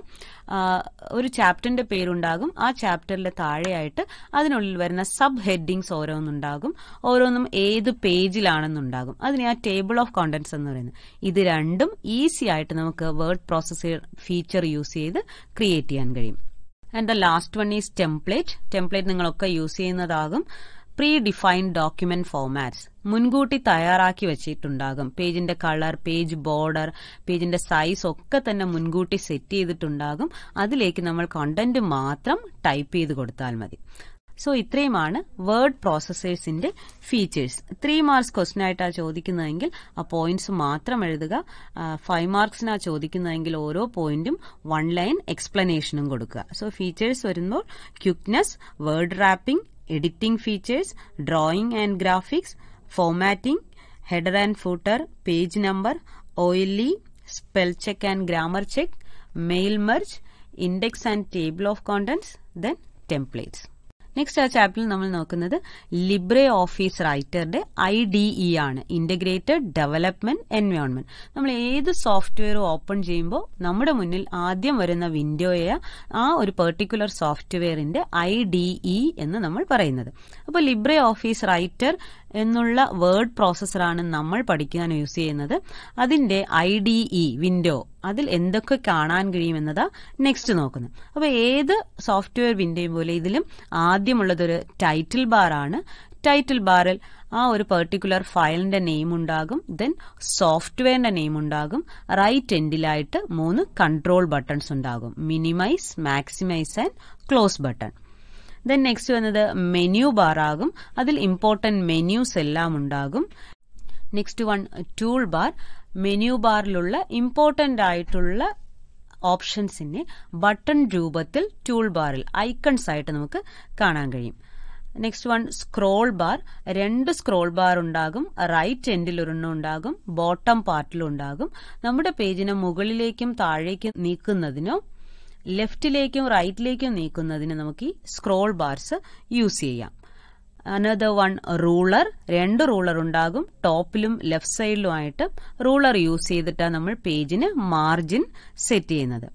ഒരു ചാപ്റ്ററിന്റെ പേരുണ്ടാകും ആ ചാപ്റ്ററിന്റെ താഴെയായിട്ട് അതിനുള്ളിൽ വരുന്ന സബ് ഹെഡിങ്സ് ഓരോന്നുണ്ടാകും ഓരോന്നും ഏത് പേജിലാണെന്നുണ്ടാകും അതിനെ ആ ടേബിൾ ഓഫ് കണ്ടന്റ്സ് എന്ന് പറയുന്നത് ഇത് രണ്ടും ഈസി ആയിട്ട് നമുക്ക് വേർഡ് പ്രോസസ് ഫീച്ചർ യൂസ് ചെയ്ത് ക്രിയേറ്റ് ചെയ്യാൻ കഴിയും and the last one is template template നിങ്ങളൊക്കെ യൂസ് ചെയ്യുന്നതാകും പ്രീ ഡിഫൈൻഡ് ഡോക്യുമെന്റ് ഫോർമാറ്റ്സ് മുൻകൂട്ടി തയ്യാറാക്കി വെച്ചിട്ടുണ്ടാകും പേജിന്റെ കളർ പേജ് ബോർഡർ പേജിന്റെ സൈസ് ഒക്കെ തന്നെ മുൻകൂട്ടി സെറ്റ് ചെയ്തിട്ടുണ്ടാകും അതിലേക്ക് നമ്മൾ കണ്ടന്റ് മാത്രം ടൈപ്പ് ചെയ്ത് കൊടുത്താൽ മതി സോ ഇത്രയുമാണ് വേർഡ് പ്രോസസേഴ്സിന്റെ ഫീച്ചേഴ്സ് ത്രീ മാർക്സ് ക്വസ്റ്റൻ ആയിട്ടാണ് ചോദിക്കുന്നതെങ്കിൽ ആ പോയിന്റ്സ് മാത്രം എഴുതുക ഫൈവ് മാർക്സിനാണ് ചോദിക്കുന്നതെങ്കിൽ ഓരോ പോയിന്റും വൺ ലൈൻ എക്സ്പ്ലനേഷനും കൊടുക്കുക സോ ഫീച്ചേഴ്സ് വരുമ്പോൾ quickness word wrapping editing features, drawing and graphics, formatting, header and footer, page number, OLE, spell check and grammar check, mail merge, index and table of contents, then templates. Next ആ ചാപ്റ്ററിൽ നമ്മൾ നോക്കുന്നത് Libre Office റൈറ്ററുടെ I D E ആണ് integrated development environment നമ്മൾ ഏത് software open ചെയ്യുമ്പോൾ നമ്മുടെ മുന്നിൽ ആദ്യം വരുന്ന വിൻഡോയെ ആ ഒരു പെർട്ടിക്കുലർ സോഫ്റ്റ്വെയറിന്റെ ഐ ഡി ഇ എന്ന് നമ്മൾ പറയുന്നത് അപ്പോൾ ലിബ്രെ ഓഫീസ് റൈറ്റർ എന്നുള്ള വേർഡ് പ്രോസസ്സറാണ് നമ്മൾ പഠിക്കാൻ യൂസ് ചെയ്യുന്നത് അതിന്റെ ഐ ഡി ഇ വിൻഡോ അതിൽ എന്തൊക്കെ കാണാൻ കഴിയുമെന്നതാ നെക്സ്റ്റ് നോക്കുന്നത് അപ്പോൾ ഏത് സോഫ്റ്റ്വെയർ വിൻഡോയും പോലെ ഇതിലും ആദ്യമുള്ളതൊരു ടൈറ്റിൽ ബാർ ആണ് ടൈറ്റിൽ ബാറിൽ ആ ഒരു പെർട്ടിക്കുലർ ഫയലിന്റെ നെയിം ഉണ്ടാകും ദെൻ സോഫ്റ്റ്വെയറിന്റെ നെയിം ഉണ്ടാകും റൈറ്റ് എൻഡിലായിട്ട് മൂന്ന് കൺട്രോൾ ബട്ടൺസ് ഉണ്ടാകും minimise maximise and close button then next വന്നത് മെനു ബാർ ആകും അതിൽ ഇമ്പോർട്ടന്റ് മെന്യൂസ് എല്ലാം ഉണ്ടാകും next one tool bar menu ബാറിലുള്ള ഇമ്പോർട്ടന്റ് ആയിട്ടുള്ള ഓപ്ഷൻസിനെ ബട്ടൺ രൂപത്തിൽ ടൂൾ ബാറിൽ ഐക്കൺസ് ആയിട്ട് നമുക്ക് കാണാൻ കഴിയും നെക്സ്റ്റ് വൺ സ്ക്രോൾ ബാർ രണ്ട് സ്ക്രോൾ ബാർ ഉണ്ടാകും റൈറ്റ് എൻഡിൽ ഒരെണ്ണം ഉണ്ടാകും ബോട്ടം പാർട്ടിലുണ്ടാകും ഉണ്ടാകും നമ്മുടെ പേജിനെ മുകളിലേക്കും താഴേക്കും നീക്കുന്നതിനോ ലെഫ്റ്റിലേക്കും റൈറ്റിലേക്കും നീക്കുന്നതിന് നമുക്ക് ഈ സ്ക്രോൾ ബാർസ് യൂസ് ചെയ്യാം അനദർ വൺ റൂളർ രണ്ട് റൂളർ ഉണ്ടാകും ടോപ്പിലും ലെഫ്റ്റ് സൈഡിലുമായിട്ട് റൂളർ യൂസ് ചെയ്തിട്ടാണ് നമ്മൾ പേജിന് മാർജിൻ സെറ്റ് ചെയ്യുന്നത്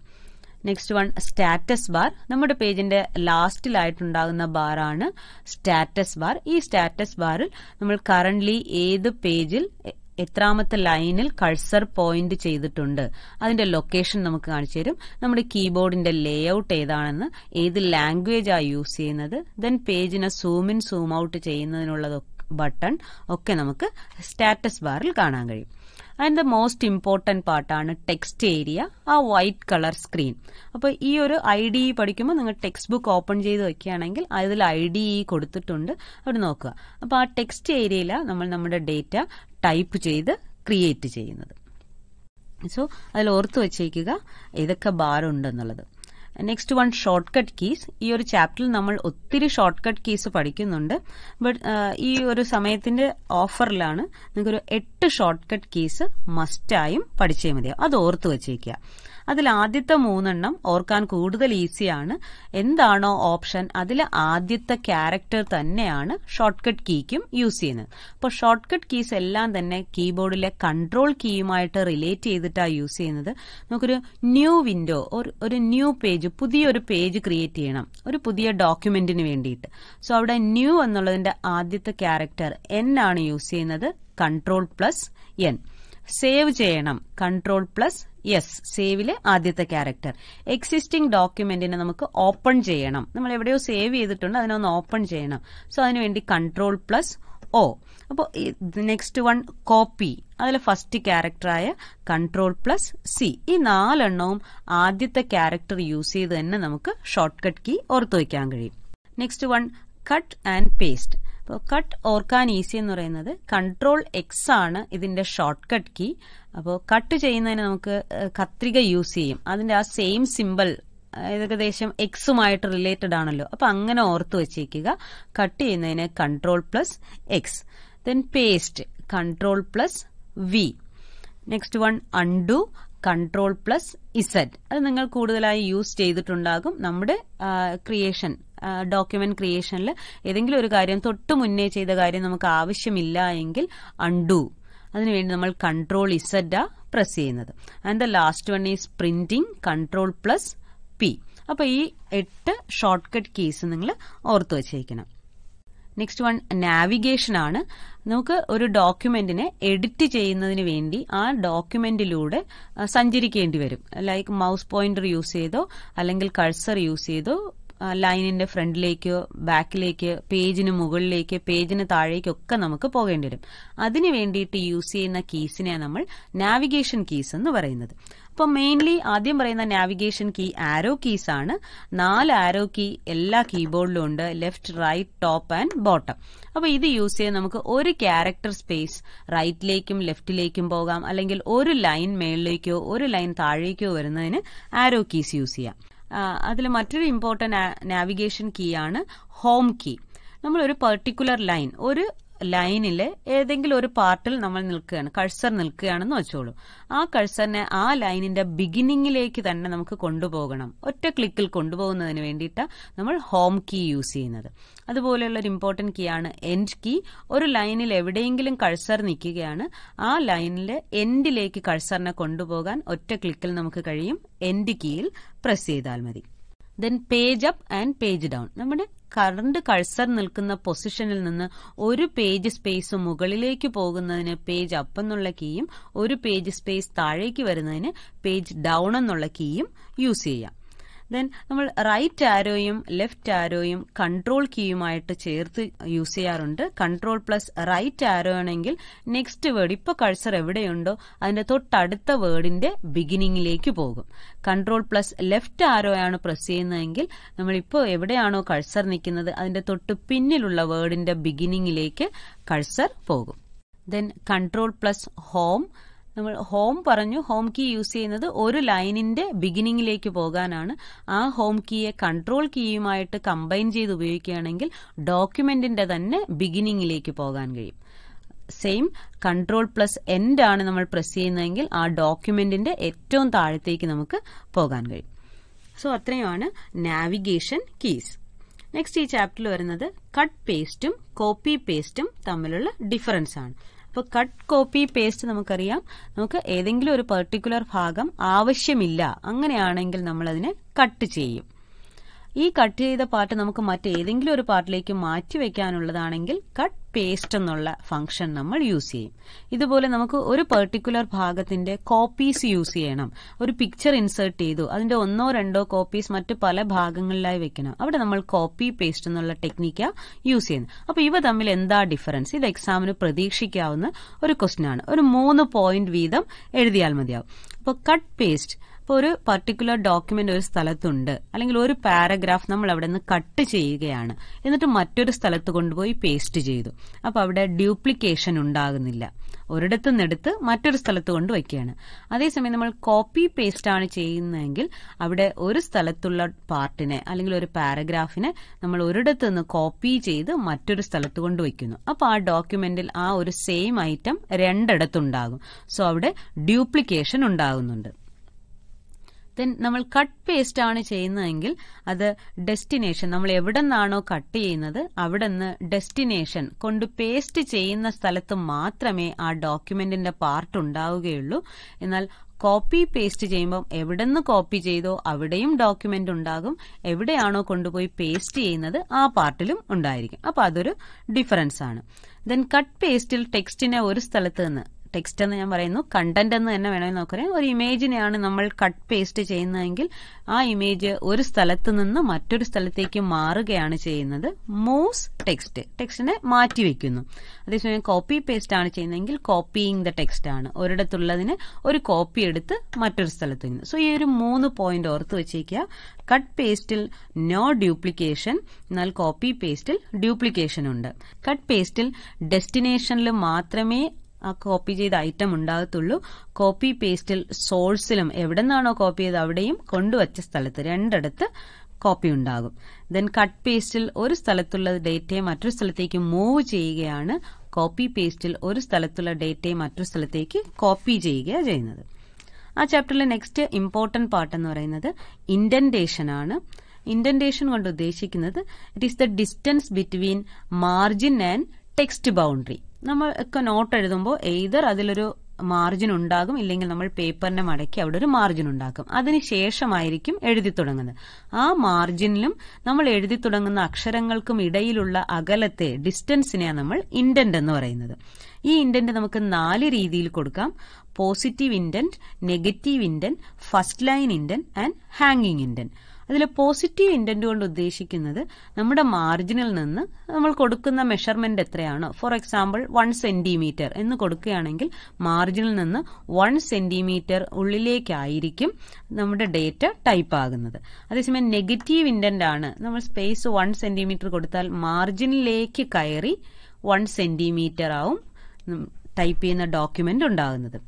നെക്സ്റ്റ് വൺ സ്റ്റാറ്റസ് ബാർ നമ്മുടെ പേജിന്റെ ലാസ്റ്റിലായിട്ടുണ്ടാകുന്ന ബാറാണ് സ്റ്റാറ്റസ് ബാർ ഈ സ്റ്റാറ്റസ് ബാറിൽ നമ്മൾ കറന്റ്ലി ഏത് പേജിൽ എത്രാമത്തെ ലൈനിൽ കഴ്സർ പോയിന്റ് ചെയ്തിട്ടുണ്ട് അതിന്റെ ലൊക്കേഷൻ നമുക്ക് കാണിച്ചു തരും നമ്മുടെ കീബോർഡിന്റെ ലേഔട്ട് ഏതാണെന്ന് ഏത് ലാംഗ്വേജ് ആ യൂസ് ചെയ്യുന്നത് ദെൻ പേജിനെ സൂം ഇൻ സൂം ഔട്ട് ചെയ്യുന്നതിനുള്ള ബട്ടൺ ഒക്കെ നമുക്ക് സ്റ്റാറ്റസ് ബാറിൽ കാണാൻ കഴിയും ആൻഡ് ദ മോസ്റ്റ് ഇമ്പോർട്ടന്റ് പാർട്ടാണ് ടെക്സ്റ്റ് ഏരിയ ആ വൈറ്റ് കളർ സ്ക്രീൻ അപ്പോൾ ഈ ഒരു ഐ ഡി ഇ e പഠിക്കുമ്പോൾ നിങ്ങൾ ടെക്സ്റ്റ് ബുക്ക് ഓപ്പൺ ചെയ്ത് വെക്കുകയാണെങ്കിൽ അതിൽ ഐ ഡി ഇ കൊടുത്തിട്ടുണ്ട് അവിടെ നോക്കുക അപ്പോൾ ആ ടെക്സ്റ്റ് ഏരിയയിലാണ് നമ്മൾ നമ്മുടെ ഡേറ്റ ടൈപ്പ് ചെയ്ത് ക്രിയേറ്റ് ചെയ്യുന്നത് സോ അതിൽ ഓർത്ത് വച്ചേക്കുക ഏതൊക്കെ ബാർ ഉണ്ടെന്നുള്ളത് next one shortcut keys ഈ ഒരു ചാപ്റ്ററിൽ നമ്മൾ ഒത്തിരി ഷോർട്ട് കട്ട് കീസ് പഠിക്കുന്നുണ്ട് ബട്ട് ഈ ഒരു സമയത്തിന്റെ ഓഫറിലാണ് നിങ്ങൾക്കൊരു എട്ട് ഷോർട്ട് കട്ട് കീസ് മസ്റ്റായും പഠിച്ചേ മതിയാവും അത് ഓർത്ത് വച്ചേക്കുക അതിൽ ആദ്യത്തെ മൂന്നെണ്ണം ഓർക്കാൻ കൂടുതൽ ഈസിയാണ് എന്താണോ ഓപ്ഷൻ അതിൽ ആദ്യത്തെ ക്യാരക്ടർ തന്നെയാണ് കട്ട് കീക്കും യൂസ് ചെയ്യുന്നത് അപ്പോൾ കട്ട് കീസ് എല്ലാം തന്നെ കീബോർഡിലെ കൺട്രോൾ കീയുമായിട്ട് റിലേറ്റ് ചെയ്തിട്ടാണ് യൂസ് ചെയ്യുന്നത് നമുക്കൊരു ന്യൂ വിൻഡോ ഒരു ന്യൂ പേജ് പുതിയൊരു പേജ് ക്രിയേറ്റ് ചെയ്യണം ഒരു പുതിയ ഡോക്യുമെന്റിന് വേണ്ടിയിട്ട് സോ അവിടെ ന്യൂ എന്നുള്ളതിന്റെ ആദ്യത്തെ ക്യാരക്ടർ എൻ ആണ് യൂസ് ചെയ്യുന്നത് കൺട്രോൾ പ്ലസ് എൻ സേവ് ചെയ്യണം കൺട്രോൾ പ്ലസ് യെസ് സേവിലെ ആദ്യത്തെ ക്യാരക്ടർ എക്സിസ്റ്റിംഗ് ഡോക്യുമെന്റിനെ നമുക്ക് ഓപ്പൺ ചെയ്യണം നമ്മൾ എവിടെയോ സേവ് ചെയ്തിട്ടുണ്ട് അതിനൊന്ന് ഓപ്പൺ ചെയ്യണം സോ അതിനുവേണ്ടി കൺട്രോൾ പ്ലസ് ഓ അപ്പോൾ നെക്സ്റ്റ് വൺ കോപ്പി അതിൽ ഫസ്റ്റ് ക്യാരക്ടറായ കൺട്രോൾ പ്ലസ് സി ഈ നാലെണ്ണവും ആദ്യത്തെ ക്യാരക്ടർ യൂസ് ചെയ്ത് തന്നെ നമുക്ക് ഷോർട്ട് കട്ട് കീ ഓർത്ത് വയ്ക്കാൻ കഴിയും next one cut and paste അപ്പോൾ കട്ട് ഓർക്കാൻ ഈസി എന്ന് പറയുന്നത് കൺട്രോൾ എക്സ് ആണ് ഇതിൻ്റെ ഷോർട്ട് കട്ട് കീ അപ്പോൾ കട്ട് ചെയ്യുന്നതിന് നമുക്ക് കത്രിക യൂസ് ചെയ്യും അതിൻ്റെ ആ സെയിം സിമ്പൽ ഏകദേശം എക്സുമായിട്ട് റിലേറ്റഡ് ആണല്ലോ അപ്പം അങ്ങനെ ഓർത്ത് വെച്ചേക്കുക കട്ട് ചെയ്യുന്നതിന് control plus X then paste control plus V next one undo control plus Z അത് നിങ്ങൾ കൂടുതലായി യൂസ് ചെയ്തിട്ടുണ്ടാകും നമ്മുടെ ക്രിയേഷൻ ഡോക്യുമെന്റ് ക്രിയേഷനിൽ ഏതെങ്കിലും ഒരു കാര്യം തൊട്ട് മുന്നേ ചെയ്ത കാര്യം നമുക്ക് ആവശ്യമില്ല എങ്കിൽ അൺഡു അതിനുവേണ്ടി നമ്മൾ കൺട്രോൾ ഇസഡ പ്രസ് ചെയ്യുന്നത് and the last one is printing control plus P അപ്പോൾ ഈ എട്ട് ഷോർട്ട് കട്ട് കീസ് നിങ്ങൾ ഓർത്ത് വച്ചേക്കണം നെക്സ്റ്റ് വൺ നാവിഗേഷൻ ആണ് നമുക്ക് ഒരു ഡോക്യുമെന്റിനെ എഡിറ്റ് ചെയ്യുന്നതിന് വേണ്ടി ആ ഡോക്യുമെന്റിലൂടെ സഞ്ചരിക്കേണ്ടി വരും ലൈക്ക് മൗസ് പോയിന്റർ യൂസ് ചെയ്തോ അല്ലെങ്കിൽ കഴ്സർ യൂസ് ചെയ്തോ ലൈനിന്റെ ഫ്രണ്ടിലേക്കോ ബാക്കിലേക്ക് പേജിന് മുകളിലേക്ക് പേജിന് താഴേക്കൊക്കെ നമുക്ക് പോകേണ്ടി വരും അതിന് വേണ്ടിയിട്ട് യൂസ് ചെയ്യുന്ന കീസിനെ നമ്മൾ നാവിഗേഷൻ കീസ് എന്ന് പറയുന്നത് അപ്പോൾ മെയിൻലി ആദ്യം പറയുന്ന നാവിഗേഷൻ കീ ആരോ കീസ് ആണ് നാല് ആരോ കീ എല്ലാ കീബോർഡിലും ഉണ്ട് left right top and bottom അപ്പോൾ ഇത് യൂസ് ചെയ്യാൻ നമുക്ക് ഒരു ക്യാരക്ടർ സ്പേസ് റൈറ്റിലേക്കും ലെഫ്റ്റിലേക്കും പോകാം അല്ലെങ്കിൽ ഒരു ലൈൻ മേളിലേക്കോ ഒരു ലൈൻ താഴേക്കോ വരുന്നതിന് ആരോ കീസ് യൂസ് ചെയ്യാം അതിൽ മറ്റൊരു ഇമ്പോർട്ടൻറ്റ് നാവിഗേഷൻ കീ ആണ് ഹോം കീ നമ്മൾ ഒരു പെർട്ടിക്കുലർ ലൈൻ ഒരു ലൈനിലെ ഏതെങ്കിലും ഒരു പാർട്ടിൽ നമ്മൾ നിൽക്കുകയാണ് കഴ്സർ നിൽക്കുകയാണെന്ന് വെച്ചോളൂ ആ കഴ്സറിനെ ആ ലൈനിന്റെ ബിഗിനിങ്ങിലേക്ക് തന്നെ നമുക്ക് കൊണ്ടുപോകണം ഒറ്റ ക്ലിക്കിൽ കൊണ്ടുപോകുന്നതിന് വേണ്ടിയിട്ടാണ് നമ്മൾ ഹോം കീ യൂസ് ചെയ്യുന്നത് അതുപോലെയുള്ള ഒരു ഇമ്പോർട്ടന്റ് കീ ആണ് എൻഡ് കീ ഒരു ലൈനിൽ എവിടെയെങ്കിലും കഴ്സർ നിൽക്കുകയാണ് ആ ലൈനിലെ എൻഡിലേക്ക് കഴ്സറിനെ കൊണ്ടുപോകാൻ ഒറ്റ ക്ലിക്കിൽ നമുക്ക് കഴിയും എൻഡ് കീയിൽ പ്രസ് ചെയ്താൽ മതി then page up and page down നമ്മുടെ കറണ്ട് കഴ്സർ നിൽക്കുന്ന പൊസിഷനിൽ നിന്ന് ഒരു പേജ് സ്പേസ് മുകളിലേക്ക് പോകുന്നതിന് പേജ് അപ്പ് എന്നുള്ള കീയും ഒരു പേജ് സ്പേസ് താഴേക്ക് വരുന്നതിന് പേജ് ഡൗൺ എന്നുള്ള കീയും യൂസ് ചെയ്യാം ദെൻ നമ്മൾ റൈറ്റ് ആരോയും ലെഫ്റ്റ് ആരോയും കൺട്രോൾ കീയുമായിട്ട് ചേർത്ത് യൂസ് ചെയ്യാറുണ്ട് കൺട്രോൾ പ്ലസ് റൈറ്റ് ആരോ ആണെങ്കിൽ നെക്സ്റ്റ് വേർഡ് ഇപ്പോൾ കഴ്സർ എവിടെയുണ്ടോ അതിന്റെ തൊട്ടടുത്ത വേർഡിന്റെ ബിഗിനിങ്ങിലേക്ക് പോകും കൺട്രോൾ പ്ലസ് ലെഫ്റ്റ് ആരോ ആണ് പ്രസ് ചെയ്യുന്നതെങ്കിൽ നമ്മളിപ്പോൾ എവിടെയാണോ കഴ്സർ നിൽക്കുന്നത് അതിന്റെ തൊട്ട് പിന്നിലുള്ള വേർഡിന്റെ ബിഗിനിങ്ങിലേക്ക് കഴ്സർ പോകും ദെൻ കൺട്രോൾ പ്ലസ് ഹോം നമ്മൾ ഹോം പറഞ്ഞു ഹോം കീ യൂസ് ചെയ്യുന്നത് ഒരു ലൈനിന്റെ ബിഗിനിങ്ങിലേക്ക് പോകാനാണ് ആ ഹോം കീയെ കൺട്രോൾ കീയുമായിട്ട് കമ്പൈൻ ചെയ്ത് ഉപയോഗിക്കുകയാണെങ്കിൽ ഡോക്യുമെന്റിന്റെ തന്നെ ബിഗിനിങ്ങിലേക്ക് പോകാൻ കഴിയും സെയിം കൺട്രോൾ പ്ലസ് എൻഡ് ആണ് നമ്മൾ പ്രസ് ചെയ്യുന്നതെങ്കിൽ ആ ഡോക്യുമെന്റിന്റെ ഏറ്റവും താഴത്തേക്ക് നമുക്ക് പോകാൻ കഴിയും സോ അത്രയുമാണ് നാവിഗേഷൻ കീസ് നെക്സ്റ്റ് ഈ ചാപ്റ്ററിൽ വരുന്നത് കട്ട് പേസ്റ്റും കോപ്പി പേസ്റ്റും തമ്മിലുള്ള ഡിഫറൻസ് ആണ് അപ്പൊ കട്ട് കോപ്പി പേസ്റ്റ് നമുക്കറിയാം നമുക്ക് ഏതെങ്കിലും ഒരു പെർട്ടിക്കുലർ ഭാഗം ആവശ്യമില്ല അങ്ങനെയാണെങ്കിൽ നമ്മൾ അതിനെ കട്ട് ചെയ്യും ഈ കട്ട് ചെയ്ത പാർട്ട് നമുക്ക് മറ്റേതെങ്കിലും ഒരു പാർട്ടിലേക്ക് മാറ്റി വെക്കാനുള്ളതാണെങ്കിൽ കട്ട് പേസ്റ്റ് എന്നുള്ള ഫംഗ്ഷൻ നമ്മൾ യൂസ് ചെയ്യും ഇതുപോലെ നമുക്ക് ഒരു പെർട്ടിക്കുലർ ഭാഗത്തിന്റെ കോപ്പീസ് യൂസ് ചെയ്യണം ഒരു പിക്ചർ ഇൻസേർട്ട് ചെയ്തു അതിന്റെ ഒന്നോ രണ്ടോ കോപ്പീസ് മറ്റു പല ഭാഗങ്ങളിലായി വെക്കണം അവിടെ നമ്മൾ കോപ്പി പേസ്റ്റ് എന്നുള്ള ടെക്നിക്ക യൂസ് ചെയ്യുന്നു അപ്പോൾ ഇവ തമ്മിൽ എന്താ ഡിഫറൻസ് ഇത് എക്സാമിന് പ്രതീക്ഷിക്കാവുന്ന ഒരു ക്വസ്റ്റ്യൻ ആണ് ഒരു മൂന്ന് പോയിന്റ് വീതം എഴുതിയാൽ മതിയാവും അപ്പോൾ കട്ട് പേസ്റ്റ് ഇപ്പോൾ ഒരു പർട്ടിക്കുലർ ഡോക്യുമെന്റ് ഒരു സ്ഥലത്തുണ്ട് അല്ലെങ്കിൽ ഒരു പാരഗ്രാഫ് നമ്മൾ അവിടെ നിന്ന് കട്ട് ചെയ്യുകയാണ് എന്നിട്ട് മറ്റൊരു സ്ഥലത്ത് കൊണ്ടുപോയി പേസ്റ്റ് ചെയ്തു അപ്പോൾ അവിടെ ഡ്യൂപ്ലിക്കേഷൻ ഉണ്ടാകുന്നില്ല ഒരിടത്ത് നിന്നെടുത്ത് മറ്റൊരു സ്ഥലത്ത് കൊണ്ട് വയ്ക്കുകയാണ് അതേസമയം നമ്മൾ കോപ്പി പേസ്റ്റ് ആണ് ചെയ്യുന്നതെങ്കിൽ അവിടെ ഒരു സ്ഥലത്തുള്ള പാർട്ടിനെ അല്ലെങ്കിൽ ഒരു പാരഗ്രാഫിനെ നമ്മൾ ഒരിടത്ത് നിന്ന് കോപ്പി ചെയ്ത് മറ്റൊരു സ്ഥലത്ത് കൊണ്ട് വയ്ക്കുന്നു അപ്പോൾ ആ ഡോക്യുമെന്റിൽ ആ ഒരു സെയിം ഐറ്റം രണ്ടിടത്തുണ്ടാകും സോ അവിടെ ഡ്യൂപ്ലിക്കേഷൻ ഉണ്ടാകുന്നുണ്ട് ദെൻ നമ്മൾ കട്ട് പേസ്റ്റ് ആണ് ചെയ്യുന്നതെങ്കിൽ അത് ഡെസ്റ്റിനേഷൻ നമ്മൾ എവിടെ നിന്നാണോ കട്ട് ചെയ്യുന്നത് അവിടെ നിന്ന് ഡെസ്റ്റിനേഷൻ കൊണ്ട് പേസ്റ്റ് ചെയ്യുന്ന സ്ഥലത്ത് മാത്രമേ ആ ഡോക്യുമെന്റിന്റെ പാർട്ട് ഉണ്ടാവുകയുള്ളൂ എന്നാൽ കോപ്പി പേസ്റ്റ് ചെയ്യുമ്പം എവിടെ നിന്ന് കോപ്പി ചെയ്തോ അവിടെയും ഡോക്യുമെന്റ് ഉണ്ടാകും എവിടെയാണോ കൊണ്ടുപോയി പേസ്റ്റ് ചെയ്യുന്നത് ആ പാർട്ടിലും ഉണ്ടായിരിക്കും അപ്പോൾ അതൊരു ഡിഫറൻസ് ആണ് ദെൻ കട്ട് പേസ്റ്റിൽ ടെക്സ്റ്റിനെ ഒരു സ്ഥലത്ത് നിന്ന് ടെക്സ്റ്റ് എന്ന് ഞാൻ പറയുന്നു കണ്ടന്റ് എന്ന് തന്നെ വേണമെങ്കിൽ നമുക്കറിയാം ഒരു ഇമേജിനെയാണ് നമ്മൾ കട്ട് പേസ്റ്റ് ചെയ്യുന്നതെങ്കിൽ ആ ഇമേജ് ഒരു സ്ഥലത്ത് നിന്ന് മറ്റൊരു സ്ഥലത്തേക്ക് മാറുകയാണ് ചെയ്യുന്നത് മൂവ്സ് ടെക്സ്റ്റ് ടെക്സ്റ്റിനെ മാറ്റി വെക്കുന്നു അതേസമയം കോപ്പി പേസ്റ്റ് ആണ് ചെയ്യുന്നതെങ്കിൽ കോപ്പിയിങ് ദ ടെക്സ്റ്റ് ആണ് ഒരിടത്തുള്ളതിനെ ഒരു കോപ്പി എടുത്ത് മറ്റൊരു സ്ഥലത്ത് നിന്ന് സോ ഈ ഒരു മൂന്ന് പോയിന്റ് ഓർത്ത് വെച്ചേക്കുക കട്ട് പേസ്റ്റിൽ നോ ഡ്യൂപ്ലിക്കേഷൻ എന്നാൽ കോപ്പി പേസ്റ്റിൽ ഡ്യൂപ്ലിക്കേഷൻ ഉണ്ട് കട്ട് പേസ്റ്റിൽ ഡെസ്റ്റിനേഷനിൽ മാത്രമേ ആ കോപ്പി ചെയ്ത ഐറ്റം ഉണ്ടാകത്തുള്ളൂ കോപ്പി പേസ്റ്റിൽ സോഴ്സിലും എവിടെ നിന്നാണോ കോപ്പി ചെയ്ത് അവിടെയും കൊണ്ടുവച്ച സ്ഥലത്ത് രണ്ടിടത്ത് കോപ്പി ഉണ്ടാകും ദെൻ കട്ട് പേസ്റ്റിൽ ഒരു സ്ഥലത്തുള്ള ഡേറ്റയെ മറ്റൊരു സ്ഥലത്തേക്ക് മൂവ് ചെയ്യുകയാണ് കോപ്പി പേസ്റ്റിൽ ഒരു സ്ഥലത്തുള്ള ഡേറ്റയെ മറ്റൊരു സ്ഥലത്തേക്ക് കോപ്പി ചെയ്യുകയാണ് ചെയ്യുന്നത് ആ ചാപ്റ്ററിലെ നെക്സ്റ്റ് ഇമ്പോർട്ടന്റ് പാർട്ട് എന്ന് പറയുന്നത് ഇൻഡന്റേഷൻ ആണ് ഇൻഡന്റേഷൻ കൊണ്ട് ഉദ്ദേശിക്കുന്നത് it is the distance between margin and text boundary നമ്മൾ ഒക്കെ നോട്ട് എഴുതുമ്പോൾ എയ്തർ അതിലൊരു മാർജിൻ ഉണ്ടാകും ഇല്ലെങ്കിൽ നമ്മൾ പേപ്പറിനെ മടക്കി അവിടെ ഒരു മാർജിൻ ഉണ്ടാക്കും അതിനുശേഷമായിരിക്കും എഴുതി തുടങ്ങുന്നത് ആ മാർജിനിലും നമ്മൾ എഴുതി തുടങ്ങുന്ന അക്ഷരങ്ങൾക്കും ഇടയിലുള്ള അകലത്തെ ഡിസ്റ്റൻസിനെയാണ് നമ്മൾ ഇൻഡന്റ് എന്ന് പറയുന്നത് ഈ ഇൻഡന്റ് നമുക്ക് നാല് രീതിയിൽ കൊടുക്കാം positive indent negative indent first line indent and ഹാങ്ങിങ് ഇൻഡന്റ് അതിൽ പോസിറ്റീവ് ഇൻറ്റൻറ്റ് കൊണ്ട് ഉദ്ദേശിക്കുന്നത് നമ്മുടെ മാർജിനിൽ നിന്ന് നമ്മൾ കൊടുക്കുന്ന മെഷർമെൻറ്റ് എത്രയാണോ ഫോർ എക്സാമ്പിൾ വൺ സെൻറ്റിമീറ്റർ എന്ന് കൊടുക്കുകയാണെങ്കിൽ മാർജിനിൽ നിന്ന് വൺ സെൻറ്റിമീറ്റർ ഉള്ളിലേക്കായിരിക്കും നമ്മുടെ ഡേറ്റ ടൈപ്പ് ആകുന്നത് അതേസമയം നെഗറ്റീവ് ഇൻറ്റൻ്റ് ആണ് നമ്മൾ സ്പേസ് വൺ സെൻറ്റിമീറ്റർ കൊടുത്താൽ മാർജിനിലേക്ക് കയറി വൺ സെൻറ്റിമീറ്റർ ആവും ടൈപ്പ് ചെയ്യുന്ന ഡോക്യുമെൻ്റ് ഉണ്ടാകുന്നത്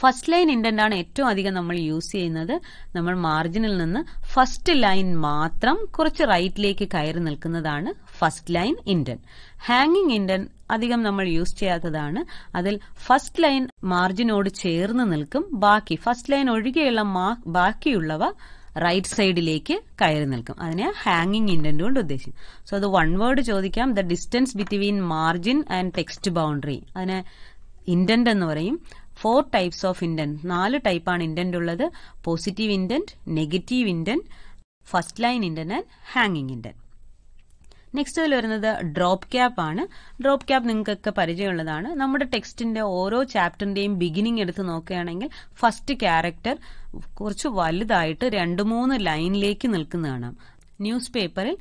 ഫസ്റ്റ് ലൈൻ ഇൻഡന്റ് ആണ് ഏറ്റവും അധികം നമ്മൾ യൂസ് ചെയ്യുന്നത് നമ്മൾ മാർജിനിൽ നിന്ന് ഫസ്റ്റ് ലൈൻ മാത്രം കുറച്ച് റൈറ്റിലേക്ക് കയറി നിൽക്കുന്നതാണ് ഫസ്റ്റ് ലൈൻ ഇൻഡന്റ് ഹാങ്ങിങ് ഇൻഡന്റ് അധികം നമ്മൾ യൂസ് ചെയ്യാത്തതാണ് അതിൽ ഫസ്റ്റ് ലൈൻ മാർജിനോട് ചേർന്ന് നിൽക്കും ബാക്കി ഫസ്റ്റ് ലൈൻ ഒഴികെയുള്ള ബാക്കിയുള്ളവ റൈറ്റ് സൈഡിലേക്ക് കയറി നിൽക്കും അതിനെ ഹാങ്ങിങ് ഇൻഡന്റ് കൊണ്ട് ഉദ്ദേശിക്കും സോ അത് വൺ വേർഡ് ചോദിക്കാം the distance between margin and text boundary അതിനെ ഇൻഡന്റ് എന്ന് പറയും ഫോർ ടൈപ്സ് ഓഫ് ഇൻഡന്റ് നാല് ടൈപ്പാണ് ഇൻഡന്റ് ഉള്ളത് positive indent negative indent first line indent and ഹാങ്ങിങ് ഇൻഡന്റ് നെക്സ്റ്റ് അതിൽ വരുന്നത് ഡ്രോപ്പ് ക്യാപ്പ് ആണ് ഡ്രോപ്പ് ക്യാപ്പ് നിങ്ങൾക്കൊക്കെ പരിചയമുള്ളതാണ് നമ്മുടെ ടെക്സ്റ്റിന്റെ ഓരോ ചാപ്റ്ററിന്റെയും ബിഗിനിങ് എടുത്ത് നോക്കുകയാണെങ്കിൽ ഫസ്റ്റ് ക്യാരക്ടർ കുറച്ച് വലുതായിട്ട് രണ്ട് മൂന്ന് ലൈനിലേക്ക് നിൽക്കുന്ന കാണാം ന്യൂസ് പേപ്പറിൽ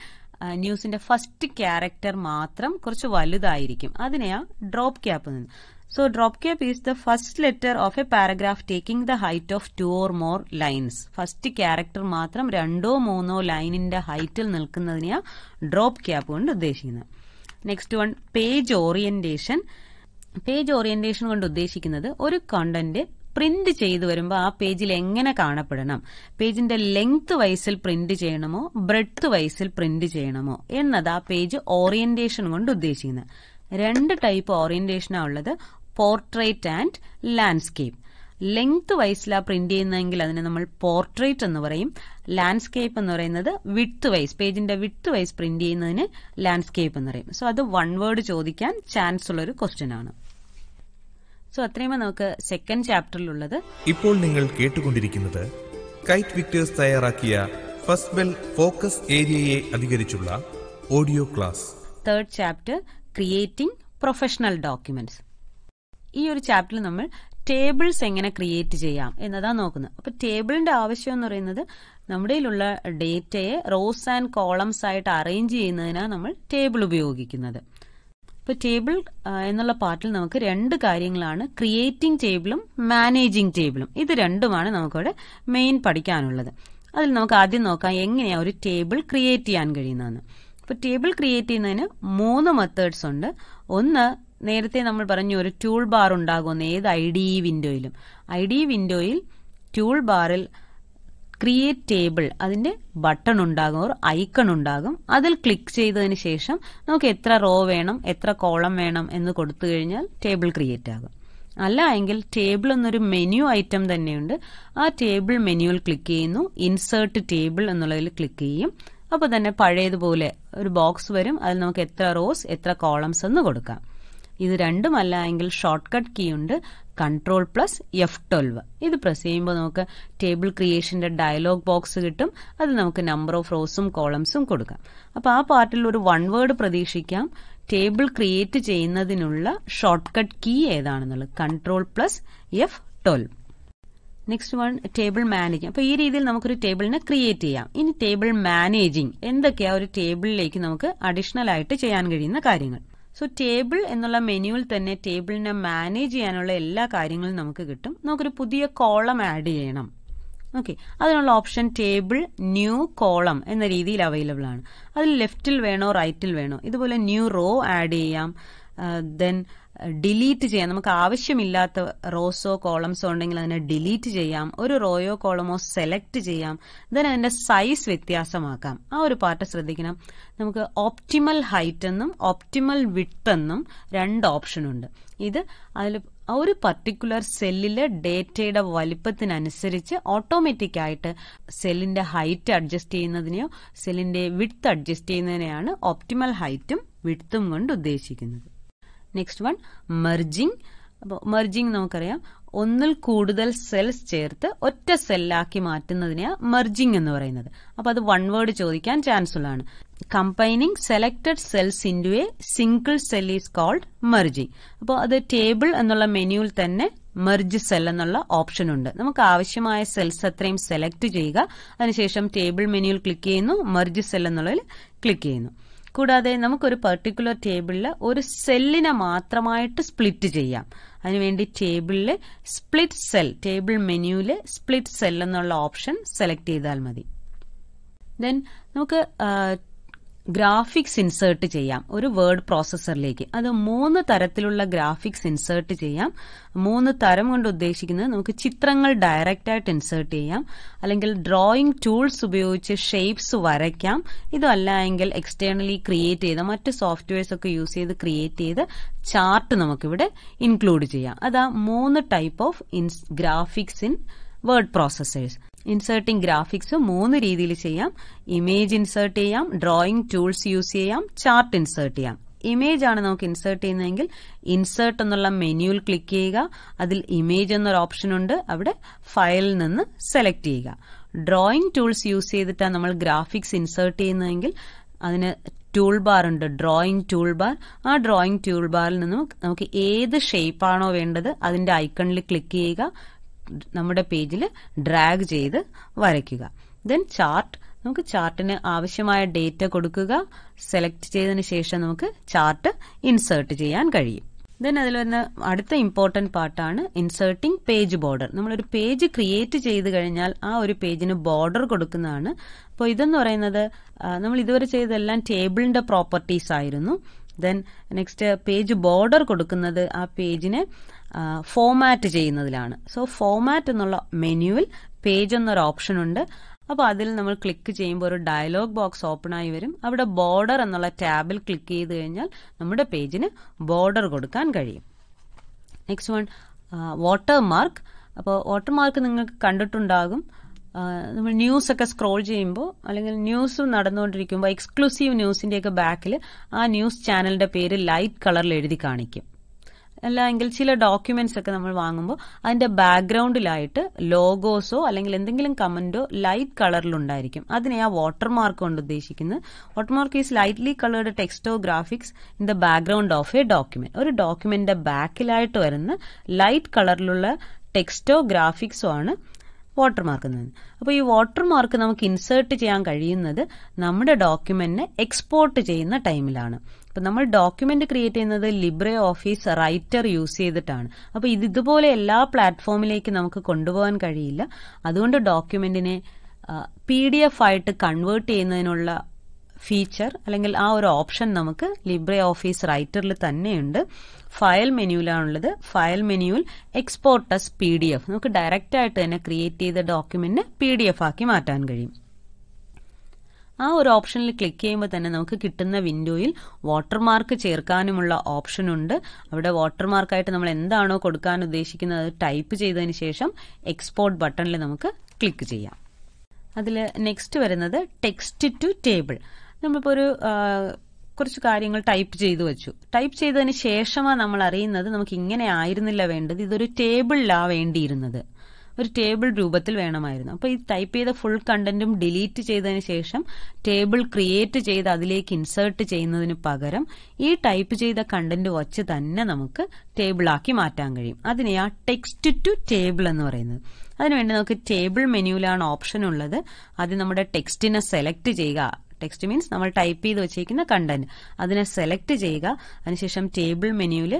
ന്യൂസിന്റെ ഫസ്റ്റ് ക്യാരക്ടർ മാത്രം കുറച്ച് വലുതായിരിക്കും അതിനെയാ ഡ്രോപ്പ് ക്യാപ്പ് നിന്ന് So drop cap is the first letter of a paragraph taking the height of two or more lines. First character മാത്രം രണ്ടോ മൂന്നോ ലൈനിന്റെ ഹൈറ്റിൽ നിൽക്കുന്നതിനെയാ ഡ്രോപ്പ് ക്യാപ് കൊണ്ട് ഉദ്ദേശിക്കുന്നത് next one page orientation page orientation കൊണ്ട് ഉദ്ദേശിക്കുന്നത് ഒരു കണ്ടന്റ് പ്രിന്റ് ചെയ്തു വരുമ്പോൾ ആ പേജിൽ എങ്ങനെ കാണപ്പെടണം പേജിന്റെ ലെങ്ത് വൈസിൽ പ്രിന്റ് ചെയ്യണമോ ബ്രെഡ്ത്ത് വൈസിൽ പ്രിന്റ് ചെയ്യണമോ എന്നത് ആ പേജ് ഓറിയന്റേഷൻ കൊണ്ട് ഉദ്ദേശിക്കുന്നത് രണ്ട് ടൈപ്പ് ഓറിയന്റേഷനാണ് ഉള്ളത് പോർട്രേറ്റ് ആൻഡ് ലാൻഡ്സ്കേപ്പ് ലെങ്ത് വൈസിലാ പ്രിന്റ് ചെയ്യുന്നതെങ്കിൽ അതിനെ നമ്മൾ പോർട്രേറ്റ് എന്ന് പറയും ലാൻഡ്സ്കേപ്പ് എന്ന് പറയുന്നത് വിട്ത് വൈസ് പേജിന്റെ വിട്ത് വൈസ് പ്രിന്റ് ചെയ്യുന്നതിന് ലാൻഡ്സ്കേപ്പ് എന്ന് പറയും സോ അത് വൺ വേർഡ് ചോദിക്കാൻ ചാൻസ് ഉള്ള ഒരു ക്വസ്റ്റ്യൻ ആണ് സോ അത്രയുമേ നമുക്ക് സെക്കൻഡ് ചാപ്റ്ററിലുള്ളത് ഇപ്പോൾ നിങ്ങൾ കേട്ടുകൊണ്ടിരിക്കുന്നത് കൈറ്റ് വിക്ടേഴ്സ് തയ്യാറാക്കിയ ഫസ്റ്റ് ബെൽ ഫോക്കസ് ഏരിയയെ അധികരിച്ചുള്ള audio class third chapter creating professional documents ഈ ഒരു ചാപ്റ്ററിൽ നമ്മൾ ടേബിൾസ് എങ്ങനെ ക്രിയേറ്റ് ചെയ്യാം എന്നതാണ് നോക്കുന്നത് അപ്പോൾ ടേബിളിന്റെ ആവശ്യം എന്ന് പറയുന്നത് നമ്മുടെ ഉള്ള ഡേറ്റയെ റോസ് ആൻഡ് കോളംസ് ആയിട്ട് അറേഞ്ച് ചെയ്യുന്നതിനാണ് നമ്മൾ ടേബിൾ ഉപയോഗിക്കുന്നത് ഇപ്പോൾ ടേബിൾ എന്നുള്ള പാർട്ടിൽ നമുക്ക് രണ്ട് കാര്യങ്ങളാണ് ക്രിയേറ്റിംഗ് ടേബിളും മാനേജിംഗ് ടേബിളും ഇത് രണ്ടുമാണ് നമുക്കിവിടെ മെയിൻ പഠിക്കാനുള്ളത് അതിൽ നമുക്ക് ആദ്യം നോക്കാം എങ്ങനെയാ ഒരു ടേബിൾ ക്രിയേറ്റ് ചെയ്യാൻ കഴിയുന്നതെന്ന് ഇപ്പോൾ ടേബിൾ ക്രിയേറ്റ് ചെയ്യുന്നതിന് മൂന്ന് മെത്തേഡ്സ് ഉണ്ട് ഒന്ന് നേരത്തെ നമ്മൾ പറഞ്ഞു ഒരു ടൂൾ ബാർ ഉണ്ടാകുന്ന ഏത് ഐ ഡി വിൻഡോയിലും ഐ ഡി വിൻഡോയിൽ ടൂൾ ബാറിൽ ക്രിയേറ്റ് ടേബിൾ അതിന്റെ ബട്ടൺ ഉണ്ടാകും ഒരു ഐക്കൺ ഉണ്ടാകും അതിൽ ക്ലിക്ക് ചെയ്തതിന് ശേഷം നമുക്ക് എത്ര റോ വേണം എത്ര കോളം വേണം എന്ന് കൊടുത്തു കഴിഞ്ഞാൽ ടേബിൾ ക്രിയേറ്റ് ആകും അല്ല എങ്കിൽ ടേബിൾ എന്നൊരു മെനു ഐറ്റം തന്നെയുണ്ട് ആ ടേബിൾ മെനുവിൽ ക്ലിക്ക് ചെയ്യുന്നു ഇൻസേർട്ട് ടേബിൾ എന്നുള്ളതിൽ ക്ലിക്ക് ചെയ്യും അപ്പോൾ തന്നെ പഴയതുപോലെ ഒരു ബോക്സ് വരും അതിൽ നമുക്ക് എത്ര റോസ് എത്ര കോളംസ് എന്ന് കൊടുക്കാം ഇത് രണ്ടുമല്ല എങ്കിൽ ഷോർട്ട് കട്ട് കീ ഉണ്ട് കൺട്രോൾ പ്ലസ് എഫ് ട്വൽവ് ഇത് പ്രസ് ചെയ്യുമ്പോൾ നമുക്ക് ടേബിൾ ക്രിയേഷന്റെ ഡയലോഗ് ബോക്സ് കിട്ടും അത് നമുക്ക് നമ്പർ ഓഫ് റോസും കോളംസും കൊടുക്കാം അപ്പോൾ ആ പാർട്ടിൽ ഒരു വൺ വേർഡ് പ്രതീക്ഷിക്കാം ടേബിൾ ക്രിയേറ്റ് ചെയ്യുന്നതിനുള്ള ഷോർട്ട് കട്ട് കീ ഏതാണെന്നുള്ളത് control plus F twelve next one table managing അപ്പോൾ ഈ രീതിയിൽ നമുക്കൊരു ടേബിളിനെ ക്രിയേറ്റ് ചെയ്യാം ഇനി ടേബിൾ മാനേജിങ് എന്തൊക്കെയാ ഒരു ടേബിളിലേക്ക് നമുക്ക് അഡീഷണൽ ആയിട്ട് ചെയ്യാൻ കഴിയുന്ന കാര്യങ്ങൾ സോ ടേബിൾ എന്നുള്ള മെനുവിൽ തന്നെ ടേബിളിനെ മാനേജ് ചെയ്യാനുള്ള എല്ലാ കാര്യങ്ങളും നമുക്ക് കിട്ടും നമുക്കൊരു പുതിയ കോളം ആഡ് ചെയ്യണം ഓക്കെ അതിനുള്ള ഓപ്ഷൻ ടേബിൾ ന്യൂ കോളം എന്ന രീതിയിൽ അവൈലബിൾ ആണ് അതിൽ ലെഫ്റ്റിൽ വേണോ റൈറ്റിൽ വേണോ ഇതുപോലെ ന്യൂ റോ ആഡ് ചെയ്യാം ദെൻ uh, ഡിലീറ്റ് ചെയ്യാം നമുക്ക് ആവശ്യമില്ലാത്ത റോസോ കോളംസോ ഉണ്ടെങ്കിൽ അതിനെ ഡിലീറ്റ് ചെയ്യാം ഒരു റോയോ കോളമോ സെലക്ട് ചെയ്യാം ദെൻ അതിന്റെ സൈസ് വ്യത്യാസമാക്കാം ആ ഒരു പാർട്ട് ശ്രദ്ധിക്കണം നമുക്ക് ഓപ്റ്റിമൽ ഹൈറ്റ് എന്നും ഓപ്റ്റിമൽ വിട്ട് എന്നും രണ്ട് ഓപ്ഷൻ ഉണ്ട് ഇത് അതിൽ ഒരു പർട്ടിക്കുലർ സെല്ലിലെ ഡേറ്റയുടെ വലിപ്പത്തിനനുസരിച്ച് ഓട്ടോമാറ്റിക് ആയിട്ട് സെല്ലിന്റെ ഹൈറ്റ് അഡ്ജസ്റ്റ് ചെയ്യുന്നതിനെയോ സെല്ലിന്റെ വിട്ത് അഡ്ജസ്റ്റ് ചെയ്യുന്നതിനെയാണ് ഓപ്റ്റിമൽ ഹൈറ്റും വിട്ത്തും കൊണ്ട് ഉദ്ദേശിക്കുന്നത് നെക്സ്റ്റ് വൺ മെർജിങ് അപ്പോൾ മെർജിങ് നമുക്കറിയാം ഒന്നിൽ കൂടുതൽ സെൽസ് ചേർത്ത് ഒറ്റ സെല്ലാക്കി മാറ്റുന്നതിനെ മെർജിങ് എന്ന് പറയുന്നത് അപ്പോൾ അത് വൺ വേർഡ് ചോദിക്കാൻ ചാൻസ് ഉള്ളതാണ് combining selected cells into a single cell is called merging അപ്പോൾ അത് ടേബിൾ എന്നുള്ള മെനുവിൽ തന്നെ മെർജ് സെൽ എന്നുള്ള ഓപ്ഷൻ ഉണ്ട് നമുക്ക് ആവശ്യമായ സെൽസ് അത്രയും സെലക്ട് ചെയ്യുക അതിനുശേഷം ടേബിൾ മെനുവിൽ ക്ലിക്ക് ചെയ്യുന്നു മെർജ് സെൽ എന്നുള്ളതിൽ ക്ലിക്ക് ചെയ്യുന്നു കൂടാതെ നമുക്കൊരു പെർട്ടിക്കുലർ ടേബിളിൽ ഒരു സെല്ലിനെ മാത്രമായിട്ട് സ്പ്ലിറ്റ് ചെയ്യാം അതിനുവേണ്ടി ടേബിളിൽ സ്പ്ലിറ്റ് സെൽ ടേബിൾ മെനുവിൽ സ്പ്ലിറ്റ് സെൽ എന്നുള്ള ഓപ്ഷൻ സെലക്ട് ചെയ്താൽ മതി ദെൻ നമുക്ക് ഗ്രാഫിക്സ് ഇൻസേർട്ട് ചെയ്യാം ഒരു വേർഡ് പ്രോസസ്സറിലേക്ക് അത് മൂന്ന് തരത്തിലുള്ള ഗ്രാഫിക്സ് ഇൻസേർട്ട് ചെയ്യാം മൂന്ന് തരം കൊണ്ട് ഉദ്ദേശിക്കുന്നത് നമുക്ക് ചിത്രങ്ങൾ ഡയറക്റ്റ് ആയിട്ട് ഇൻസേർട്ട് ചെയ്യാം അല്ലെങ്കിൽ ഡ്രോയിങ് ടൂൾസ് ഉപയോഗിച്ച് ഷേപ്സ് വരയ്ക്കാം ഇതല്ല എങ്കിൽ എക്സ്റ്റേണലി ക്രിയേറ്റ് ചെയ്ത മറ്റ് സോഫ്റ്റ്വെയർസ് ഒക്കെ യൂസ് ചെയ്ത് ക്രിയേറ്റ് ചെയ്ത് ചാർട്ട് നമുക്കിവിടെ ഇൻക്ലൂഡ് ചെയ്യാം അതാ മൂന്ന് type of graphics in word processors inserting graphics മൂന്ന് രീതിയിൽ ചെയ്യാം ഇമേജ് ഇൻസേർട്ട് ചെയ്യാം ഡ്രോയിങ് ടൂൾസ് യൂസ് ചെയ്യാം ചാർട്ട് ഇൻസേർട്ട് ചെയ്യാം ഇമേജ് ആണ് നമുക്ക് ഇൻസേർട്ട് ചെയ്യുന്നതെങ്കിൽ ഇൻസേർട്ട് എന്നുള്ള മെനുവിൽ ക്ലിക്ക് ചെയ്യുക അതിൽ ഇമേജ് എന്നൊരു ഓപ്ഷൻ ഉണ്ട് അവിടെ ഫയലിൽ നിന്ന് സെലക്ട് ചെയ്യുക ഡ്രോയിങ് ടൂൾസ് യൂസ് ചെയ്തിട്ടാണ് നമ്മൾ ഗ്രാഫിക്സ് ഇൻസേർട്ട് ചെയ്യുന്നതെങ്കിൽ അതിന് ടൂൾ ബാർ ഉണ്ട് ഡ്രോയിങ് ടൂൾ ബാർ ആ ഡ്രോയിങ് ടൂൾ ബാറിൽ നിന്ന് നമുക്ക് ഏത് ഷേപ്പാണോ വേണ്ടത് അതിന്റെ ഐക്കണിൽ ക്ലിക്ക് ചെയ്യുക നമ്മുടെ പേജിൽ ഡ്രാഗ് ചെയ്ത് വരയ്ക്കുക ദെൻ ചാർട്ട് നമുക്ക് ചാർട്ടിന് ആവശ്യമായ ഡേറ്റ കൊടുക്കുക സെലക്ട് ചെയ്തതിന് ശേഷം നമുക്ക് ചാർട്ട് ഇൻസേർട്ട് ചെയ്യാൻ കഴിയും ദെൻ അതിൽ വരുന്ന അടുത്ത ഇമ്പോർട്ടന്റ് പാർട്ടാണ് ഇൻസേർട്ടിംഗ് പേജ് ബോർഡർ നമ്മളൊരു പേജ് ക്രിയേറ്റ് ചെയ്ത് കഴിഞ്ഞാൽ ആ ഒരു പേജിന് ബോർഡർ കൊടുക്കുന്നതാണ് അപ്പോൾ ഇതെന്ന് പറയുന്നത് നമ്മൾ ഇതുവരെ ചെയ്തതെല്ലാം ടേബിളിന്റെ പ്രോപ്പർട്ടീസ് ആയിരുന്നു ദെൻ നെക്സ്റ്റ് പേജ് ബോർഡർ കൊടുക്കുന്നത് ആ പേജിനെ ഫോമാറ്റ് ചെയ്യുന്നതിലാണ് സോ ഫോമാറ്റ് എന്നുള്ള മെനുവിൽ പേജ് എന്നൊരു ഓപ്ഷൻ ഉണ്ട് അപ്പോൾ അതിൽ നമ്മൾ ക്ലിക്ക് ചെയ്യുമ്പോൾ ഒരു ഡയലോഗ് ബോക്സ് ഓപ്പൺ ആയി വരും അവിടെ ബോർഡർ എന്നുള്ള ടാബിൽ ക്ലിക്ക് ചെയ്ത് കഴിഞ്ഞാൽ നമ്മുടെ പേജിന് ബോർഡർ കൊടുക്കാൻ കഴിയും നെക്സ്റ്റ് വൺ വാട്ടർ മാർക്ക് അപ്പോൾ വാട്ടർ മാർക്ക് നിങ്ങൾക്ക് കണ്ടിട്ടുണ്ടാകും നമ്മൾ ന്യൂസ് ഒക്കെ സ്ക്രോൾ ചെയ്യുമ്പോൾ അല്ലെങ്കിൽ ന്യൂസ് നടന്നുകൊണ്ടിരിക്കുമ്പോൾ എക്സ്ക്ലൂസീവ് ന്യൂസിൻ്റെയൊക്കെ ബാക്കിൽ ആ ന്യൂസ് ചാനലിൻ്റെ പേര് ലൈറ്റ് കളറിൽ എഴുതി കാണിക്കും അല്ല എങ്കിൽ ചില ഡോക്യുമെന്റ്സ് ഒക്കെ നമ്മൾ വാങ്ങുമ്പോൾ അതിന്റെ ബാക്ക്ഗ്രൗണ്ടിലായിട്ട് ലോഗോസോ അല്ലെങ്കിൽ എന്തെങ്കിലും കമന്റോ ലൈറ്റ് കളറിലുണ്ടായിരിക്കും അതിനെ ആ വാട്ടർമാർക്ക് കൊണ്ട് ഉദ്ദേശിക്കുന്നത് വാട്ടർമാർക്ക് ഈസ് ലൈറ്റ്ലി കളേർഡ് ടെക്സ്റ്റോ graphics in the background of a document ഒരു ഡോക്യുമെന്റിന്റെ ബാക്കിലായിട്ട് വരുന്ന ലൈറ്റ് കളറിലുള്ള ടെക്സ്റ്റോ ഗ്രാഫിക്സോ ആണ് വാട്ടർമാർക്ക് നിന്ന് അപ്പോൾ ഈ വാട്ടർമാർക്ക് നമുക്ക് ഇൻസേർട്ട് ചെയ്യാൻ കഴിയുന്നത് നമ്മുടെ ഡോക്യുമെന്റിനെ എക്സ്പോർട്ട് ചെയ്യുന്ന ടൈമിലാണ് അപ്പം നമ്മൾ ഡോക്യുമെന്റ് ക്രിയേറ്റ് ചെയ്യുന്നത് ലിബ്രെ ഓഫീസ് റൈറ്റർ യൂസ് ചെയ്തിട്ടാണ് അപ്പോൾ ഇത് ഇതുപോലെ എല്ലാ പ്ലാറ്റ്ഫോമിലേക്ക് നമുക്ക് കൊണ്ടുപോകാൻ കഴിയില്ല അതുകൊണ്ട് ഡോക്യുമെന്റിനെ പി ഡി എഫ് ആയിട്ട് കൺവേർട്ട് ചെയ്യുന്നതിനുള്ള ഫീച്ചർ അല്ലെങ്കിൽ ആ ഒരു ഓപ്ഷൻ നമുക്ക് ലിബ്രെ ഓഫീസ് റൈറ്ററിൽ തന്നെയുണ്ട് ഫയൽ മെനുവിലാണുള്ളത് ഫയൽ മെനുവിൽ export as P D F നമുക്ക് ഡയറക്റ്റ് ആയിട്ട് തന്നെ ക്രിയേറ്റ് ചെയ്ത ഡോക്യുമെന്റ് പി ഡി എഫ് ആക്കി മാറ്റാൻ കഴിയും ആ ഒരു ഓപ്ഷനിൽ ക്ലിക്ക് ചെയ്യുമ്പോൾ തന്നെ നമുക്ക് കിട്ടുന്ന വിൻഡോയിൽ വാട്ടർമാർക്ക് ചേർക്കാനുമുള്ള ഓപ്ഷൻ ഉണ്ട് അവിടെ വാട്ടർമാർക്കായിട്ട് നമ്മൾ എന്താണോ കൊടുക്കാൻ ഉദ്ദേശിക്കുന്നത് അത് ടൈപ്പ് ചെയ്തതിന് ശേഷം എക്സ്പോർട്ട് ബട്ടണിൽ നമുക്ക് ക്ലിക്ക് ചെയ്യാം അതിൽ നെക്സ്റ്റ് വരുന്നത് ടെക്സ്റ്റ് ടു ടേബിൾ നമ്മളിപ്പോൾ ഒരു കുറച്ച് കാര്യങ്ങൾ ടൈപ്പ് ചെയ്തു വെച്ചു ടൈപ്പ് ചെയ്തതിന് ശേഷമാണ് നമ്മൾ അറിയുന്നത് നമുക്ക് ഇങ്ങനെ ആയിരുന്നില്ല വേണ്ടത് ഇതൊരു ടേബിളിലാണ് വേണ്ടിയിരുന്നത് ഒരു ടേബിൾ രൂപത്തിൽ വേണമായിരുന്നു അപ്പോൾ ഈ ടൈപ്പ് ചെയ്ത ഫുൾ കണ്ടന്റും ഡിലീറ്റ് ചെയ്തതിന് ശേഷം ടേബിൾ ക്രിയേറ്റ് ചെയ്ത് അതിലേക്ക് ഇൻസേർട്ട് ചെയ്യുന്നതിന് പകരം ഈ ടൈപ്പ് ചെയ്ത കണ്ടന്റ് വച്ച് തന്നെ നമുക്ക് ടേബിളാക്കി മാറ്റാൻ കഴിയും അതിനെയാ ടെക്സ്റ്റ് ടു ടേബിൾ എന്ന് പറയുന്നത് അതിനുവേണ്ടി നമുക്ക് ടേബിൾ മെനുവിലാണ് ഓപ്ഷൻ ഉള്ളത് ആദ്യം നമ്മുടെ ടെക്സ്റ്റിനെ സെലക്ട് ചെയ്യുക ടെക്സ്റ്റ് മീൻസ് നമ്മൾ ടൈപ്പ് ചെയ്ത് വെച്ചിരിക്കുന്ന കണ്ടന്റ് അതിനെ സെലക്ട് ചെയ്യുക അതിനുശേഷം ടേബിൾ മെനുവിൽ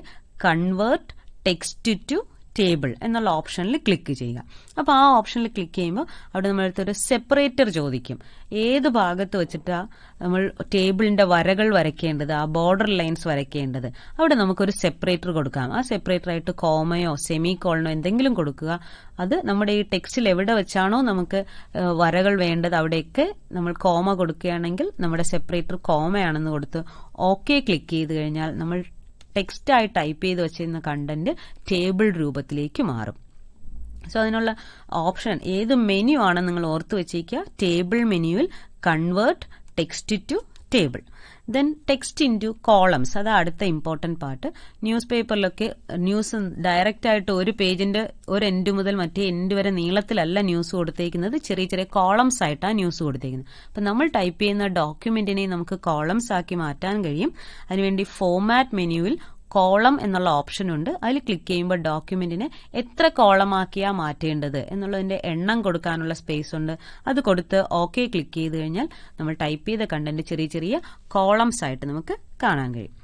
കൺവേർട്ട് ടെക്സ്റ്റ് ടു ടേബിൾ എന്നുള്ള ഓപ്ഷനിൽ ക്ലിക്ക് ചെയ്യുക അപ്പോൾ ആ ഓപ്ഷനിൽ ക്ലിക്ക് ചെയ്യുമ്പോൾ അവിടെ നമ്മളടുത്ത് ഒരു സെപ്പറേറ്റർ ചോദിക്കും ഏത് ഭാഗത്ത് വെച്ചിട്ടാണ് നമ്മൾ ടേബിളിന്റെ വരകൾ വരയ്ക്കേണ്ടത് ആ ബോർഡർ ലൈൻസ് വരയ്ക്കേണ്ടത് അവിടെ നമുക്കൊരു സെപ്പറേറ്റർ കൊടുക്കാം ആ സെപ്പറേറ്റർ ആയിട്ട് കോമയോ സെമി കോളനോ എന്തെങ്കിലും കൊടുക്കുക അത് നമ്മുടെ ഈ ടെക്സ്റ്റിൽ എവിടെ വെച്ചാണോ നമുക്ക് വരകൾ വേണ്ടത് അവിടെയൊക്കെ നമ്മൾ കോമ കൊടുക്കുകയാണെങ്കിൽ നമ്മുടെ സെപ്പറേറ്റർ കോമയാണെന്ന് കൊടുത്ത് ഓക്കെ ക്ലിക്ക് ചെയ്ത് കഴിഞ്ഞാൽ നമ്മൾ ടെക്സ്റ്റായി ടൈപ്പ് ചെയ്ത് വെച്ചിരുന്ന കണ്ടന്റ് ടേബിൾ രൂപത്തിലേക്ക് മാറും സോ അതിനുള്ള ഓപ്ഷൻ ഏത് മെനു ആണ് നിങ്ങൾ ഓർത്ത് വെച്ചേക്കുക ടേബിൾ മെനുവിൽ convert text to table then text into columns അത് അടുത്ത ഇമ്പോർട്ടന്റ് പാർട്ട് ന്യൂസ് പേപ്പറിലൊക്കെ ന്യൂസ് ഡയറക്റ്റ് ആയിട്ട് ഒരു പേജിന്റെ ഒരു എൻഡ് മുതൽ മറ്റേ എൻഡ് വരെ നീളത്തിലല്ല ന്യൂസ് കൊടുത്തേക്കുന്നത് ചെറിയ ചെറിയ കോളംസ് ആയിട്ടാണ് ന്യൂസ് കൊടുത്തേക്കുന്നത് അപ്പം നമ്മൾ ടൈപ്പ് ചെയ്യുന്ന ഡോക്യുമെന്റിനെ നമുക്ക് കോളംസ് ആക്കി മാറ്റാൻ കഴിയും അതിനുവേണ്ടി ഫോമാറ്റ് മെനുവിൽ കോളം എന്നുള്ള ഓപ്ഷൻ ഉണ്ട് അതിൽ ക്ലിക്ക് ചെയ്യുമ്പോൾ ഡോക്യുമെന്റിന് എത്ര കോളമാക്കിയാ മാറ്റേണ്ടത് എന്നുള്ളതിന്റെ എണ്ണം കൊടുക്കാനുള്ള സ്പേസ് ഉണ്ട് അത് കൊടുത്ത് ഓക്കെ ക്ലിക്ക് ചെയ്ത് കഴിഞ്ഞാൽ നമ്മൾ ടൈപ്പ് ചെയ്ത കണ്ടന്റ് ചെറിയ ചെറിയ കോളംസ് ആയിട്ട് നമുക്ക് കാണാൻ കഴിയും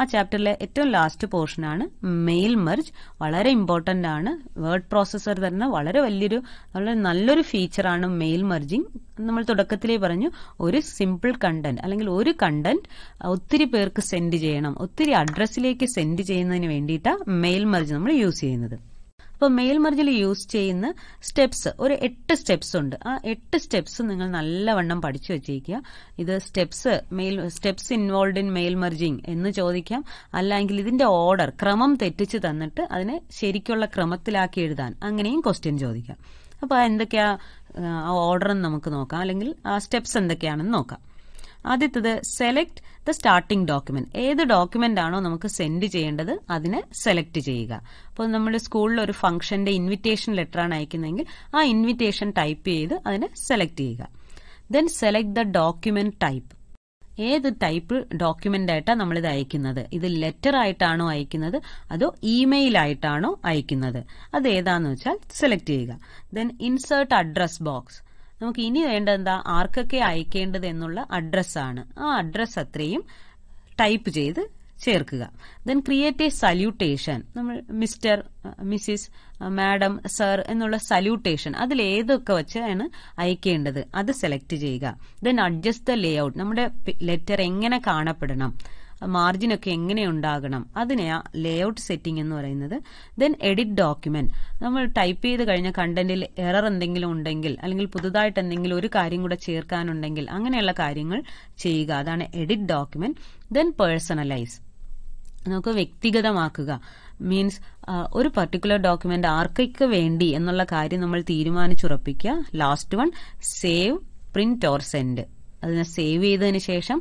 ആ ചാപ്റ്ററിലെ ഏറ്റവും ലാസ്റ്റ് പോർഷനാണ് മെയിൽ മെർജ് വളരെ ഇമ്പോർട്ടൻ്റ് ആണ് വേർഡ് പ്രോസസ്സർ തന്നെ വളരെ വലിയൊരു വളരെ നല്ലൊരു ഫീച്ചറാണ് മെയിൽ മെർജിങ് നമ്മൾ തുടക്കത്തിലേ പറഞ്ഞു ഒരു സിമ്പിൾ കണ്ടന്റ് അല്ലെങ്കിൽ ഒരു കണ്ടന്റ് ഒത്തിരി പേർക്ക് സെൻഡ് ചെയ്യണം ഒത്തിരി അഡ്രസ്സിലേക്ക് സെൻഡ് ചെയ്യുന്നതിന് വേണ്ടിയിട്ടാണ് മെയിൽ മെർജ് നമ്മൾ യൂസ് ചെയ്യുന്നത് അപ്പോൾ മേൽമറിഞ്ഞിൽ യൂസ് ചെയ്യുന്ന സ്റ്റെപ്സ് ഒരു എട്ട് സ്റ്റെപ്സ് ഉണ്ട് ആ എട്ട് സ്റ്റെപ്സ് നിങ്ങൾ നല്ലവണ്ണം പഠിച്ചു വെച്ചേക്കുക ഇത് steps mail steps involve in mail merging എന്ന് ചോദിക്കാം അല്ലെങ്കിൽ ഇതിന്റെ ഓർഡർ ക്രമം തെറ്റിച്ച് തന്നിട്ട് അതിനെ ശരിക്കുള്ള ക്രമത്തിലാക്കി എഴുതാൻ അങ്ങനെയും ക്വസ്റ്റ്യൻ ചോദിക്കാം അപ്പോൾ എന്തൊക്കെയാ ആ ഓർഡർ നമുക്ക് നോക്കാം അല്ലെങ്കിൽ ആ സ്റ്റെപ്സ് എന്തൊക്കെയാണെന്ന് നോക്കാം ആദ്യത്തത് സെലക്ട് ദ സ്റ്റാർട്ടിംഗ് ഡോക്യുമെന്റ് ഏത് ഡോക്യുമെന്റ് ആണോ നമുക്ക് സെൻഡ് ചെയ്യേണ്ടത് അതിനെ സെലക്ട് ചെയ്യുക അപ്പോൾ നമ്മൾ സ്കൂളിൽ ഒരു ഫംഗ്ഷന്റെ ഇൻവിറ്റേഷൻ ലെറ്റർ ആണ് അയക്കുന്നതെങ്കിൽ ആ ഇൻവിറ്റേഷൻ ടൈപ്പ് ചെയ്ത് അതിനെ സെലക്ട് ചെയ്യുക then select the document type ഏത് ടൈപ്പ് ഡോക്യുമെന്റ് ആയിട്ടാണ് നമ്മൾ അയക്കുന്നത് ഇത് ലെറ്റർ ആയിട്ടാണോ അയക്കുന്നത് അതോ ഇമെയിൽ ആയിട്ടാണോ അയക്കുന്നത് അത് ഏതാന്ന് വെച്ചാൽ സെലക്ട് ചെയ്യുക ദെൻ ഇൻസേർട്ട് അഡ്രസ് ബോക്സ് നമുക്ക് ഇനി വേണ്ട എന്താ ആർക്കൊക്കെ അയക്കേണ്ടത് എന്നുള്ള അഡ്രസ്സാണ് ആ അഡ്രസ്സ് അത്രയും ടൈപ്പ് ചെയ്ത് ചേർക്കുക ദെൻ ക്രിയേറ്റ് എ സല്യൂട്ടേഷൻ നമ്മൾ മിസ്റ്റർ മിസ്സിസ് മാഡം സർ എന്നുള്ള സല്യൂട്ടേഷൻ അതിൽ ഏതൊക്കെ വെച്ചാണ് അയക്കേണ്ടത് അത് സെലക്ട് ചെയ്യുക then adjust the layout നമ്മുടെ ലെറ്റർ എങ്ങനെ കാണപ്പെടണം മാർജിനൊക്കെ എങ്ങനെ ഉണ്ടാകണം അതിനെയാ ലേഔട്ട് സെറ്റിംഗ് എന്ന് പറയുന്നത് ദെൻ എഡിറ്റ് ഡോക്യുമെന്റ് നമ്മൾ ടൈപ്പ് ചെയ്ത് കഴിഞ്ഞ കണ്ടന്റിൽ എറർ എന്തെങ്കിലും ഉണ്ടെങ്കിൽ അല്ലെങ്കിൽ പുതുതായിട്ട് എന്തെങ്കിലും ഒരു കാര്യം കൂടെ ചേർക്കാനുണ്ടെങ്കിൽ അങ്ങനെയുള്ള കാര്യങ്ങൾ ചെയ്യുക അതാണ് എഡിറ്റ് ഡോക്യുമെന്റ് ദെൻ പേഴ്സണലൈസ് നമുക്ക് വ്യക്തിഗതമാക്കുക മീൻസ് ഒരു പർട്ടിക്കുലർ ഡോക്യുമെന്റ് ആർക്കൊക്കെ വേണ്ടി എന്നുള്ള കാര്യം നമ്മൾ തീരുമാനിച്ചുറപ്പിക്കുക last one save print or send അതിനെ സേവ് ചെയ്തതിന് ശേഷം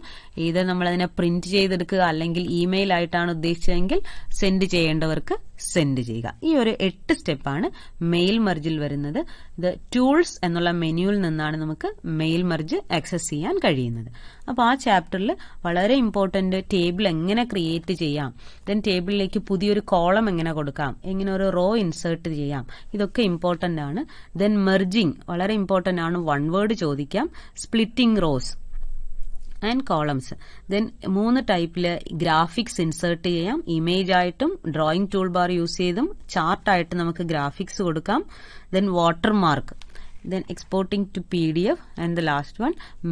ഇത് നമ്മൾ അതിനെ പ്രിന്റ് ചെയ്തെടുക്കുക അല്ലെങ്കിൽ ഇമെയിൽ ആയിട്ടാണ് ഉദ്ദേശിച്ചതെങ്കിൽ സെൻഡ് ചെയ്യേണ്ടവർക്ക് സെൻഡ് ചെയ്യുക ഈ ഒരു എട്ട് സ്റ്റെപ്പാണ് മെയിൽ മർജിൽ വരുന്നത് ദ ടൂൾസ് എന്നുള്ള മെനുവിൽ നിന്നാണ് നമുക്ക് മെയിൽ മർജ് ആക്സസ് ചെയ്യാൻ കഴിയുന്നത് അപ്പോൾ ആ ചാപ്റ്ററിൽ വളരെ ഇമ്പോർട്ടൻ്റ് ടേബിൾ എങ്ങനെ ക്രിയേറ്റ് ചെയ്യാം ദെൻ ടേബിളിലേക്ക് പുതിയൊരു കോളം എങ്ങനെ കൊടുക്കാം എങ്ങനെ ഒരു റോ ഇൻസേർട്ട് ചെയ്യാം ഇതൊക്കെ ഇമ്പോർട്ടൻ്റ് ആണ് ദെൻ മെർജിങ് വളരെ ഇമ്പോർട്ടൻ്റ് ആണ് വൺ വേർഡ് ചോദിക്കാം splitting rows and columns then മൂന്ന് ടൈപ്പിൽ ഗ്രാഫിക്സ് ഇൻസേർട്ട് ചെയ്യാം ഇമേജ് ആയിട്ടും ഡ്രോയിങ് ടൂൾ ബാർ യൂസ് ചെയ്തും ചാർട്ടായിട്ട് നമുക്ക് ഗ്രാഫിക്സ് കൊടുക്കാം then watermark then exporting to P D F and the last one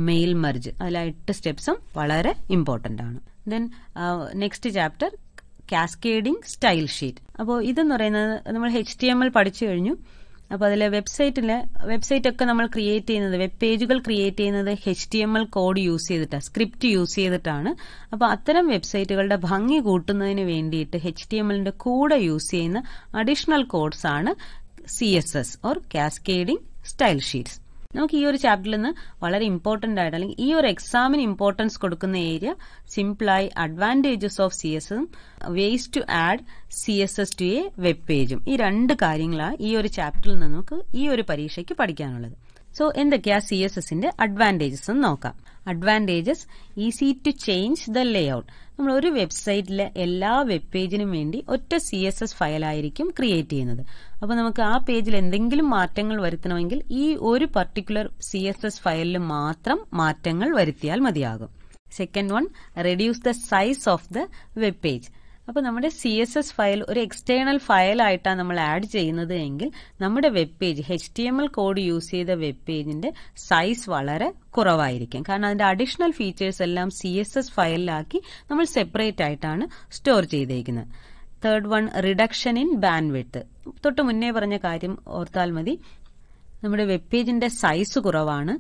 mail merge അതിലെ എട്ട് സ്റ്റെപ്സും വളരെ ഇമ്പോർട്ടൻ്റ് ആണ് then next chapter cascading style sheet അപ്പോൾ ഇതെന്ന് പറയുന്നത് നമ്മൾ എച്ച് ടി എം എൽ പഠിച്ചു കഴിഞ്ഞു അപ്പോൾ അതിലെ വെബ്സൈറ്റിന് വെബ്സൈറ്റ് ഒക്കെ നമ്മൾ ക്രിയേറ്റ് ചെയ്യുന്നത് വെബ് പേജുകൾ ക്രിയേറ്റ് ചെയ്യുന്നത് H T M L code use ചെയ്തിട്ടാണ് സ്ക്രിപ്റ്റ് യൂസ് ചെയ്തിട്ടാണ് അപ്പോൾ അത്തരം വെബ്സൈറ്റുകളുടെ ഭംഗി കൂട്ടുന്നതിന് വേണ്ടിയിട്ട് എച്ച് ടി എം എല്ലിന്റെ കൂടെ യൂസ് ചെയ്യുന്ന അഡീഷണൽ കോഡ്സ് ആണ് C S S or cascading style sheets നമുക്ക് ഈ ഒരു ചാപ്റ്ററിൽ നിന്ന് വളരെ ഇമ്പോർട്ടൻ്റ് ആയിട്ട് അല്ലെങ്കിൽ ഈ ഒരു എക്സാമിന് ഇമ്പോർട്ടൻസ് കൊടുക്കുന്ന ഏരിയ സിംപിളായി advantages of C S ways to add C S S to a web പേജും ഈ രണ്ട് കാര്യങ്ങളാണ് ഈ ഒരു ചാപ്റ്ററിൽ നിന്ന് നമുക്ക് ഈ ഒരു പരീക്ഷയ്ക്ക് പഠിക്കാനുള്ളത് സോ എന്തൊക്കെയാ സി എസ് എസിന്റെ അഡ്വാൻറ്റേജസ് എന്ന് നോക്കാം advantages easy to change the layout നമ്മൾ ഒരു വെബ്സൈറ്റിലെ എല്ലാ വെബ് പേജിനും വേണ്ടി ഒറ്റ സി എസ് എസ് ഫയലായിരിക്കും ക്രിയേറ്റ് ചെയ്യുന്നത് അപ്പോൾ നമുക്ക് ആ പേജിൽ എന്തെങ്കിലും മാറ്റങ്ങൾ വരുത്തണമെങ്കിൽ ഈ ഒരു പർട്ടിക്കുലർ സി എസ് എസ് ഫയലിൽ മാത്രം മാറ്റങ്ങൾ വരുത്തിയാൽ മതിയാകും second one reduce the size of the web page അപ്പോൾ നമ്മുടെ സി എസ് എസ് ഫയൽ ഒരു എക്സ്റ്റേണൽ ഫയൽ ആയിട്ടാണ് നമ്മൾ ആഡ് ചെയ്യുന്നത് എങ്കിൽ നമ്മുടെ web page H T M L code use ചെയ്ത വെബ് പേജിന്റെ സൈസ് വളരെ കുറവായിരിക്കും കാരണം അതിന്റെ അഡീഷണൽ ഫീച്ചേഴ്സ് എല്ലാം സി എസ് എസ് ഫയലിലാക്കി നമ്മൾ സെപ്പറേറ്റ് ആയിട്ടാണ് സ്റ്റോർ ചെയ്തേക്കുന്നത് third one reduction in bandwidth തൊട്ട് മുന്നേ പറഞ്ഞ കാര്യം ഓർത്താൽ മതി നമ്മുടെ വെബ് പേജിന്റെ സൈസ് കുറവാണ്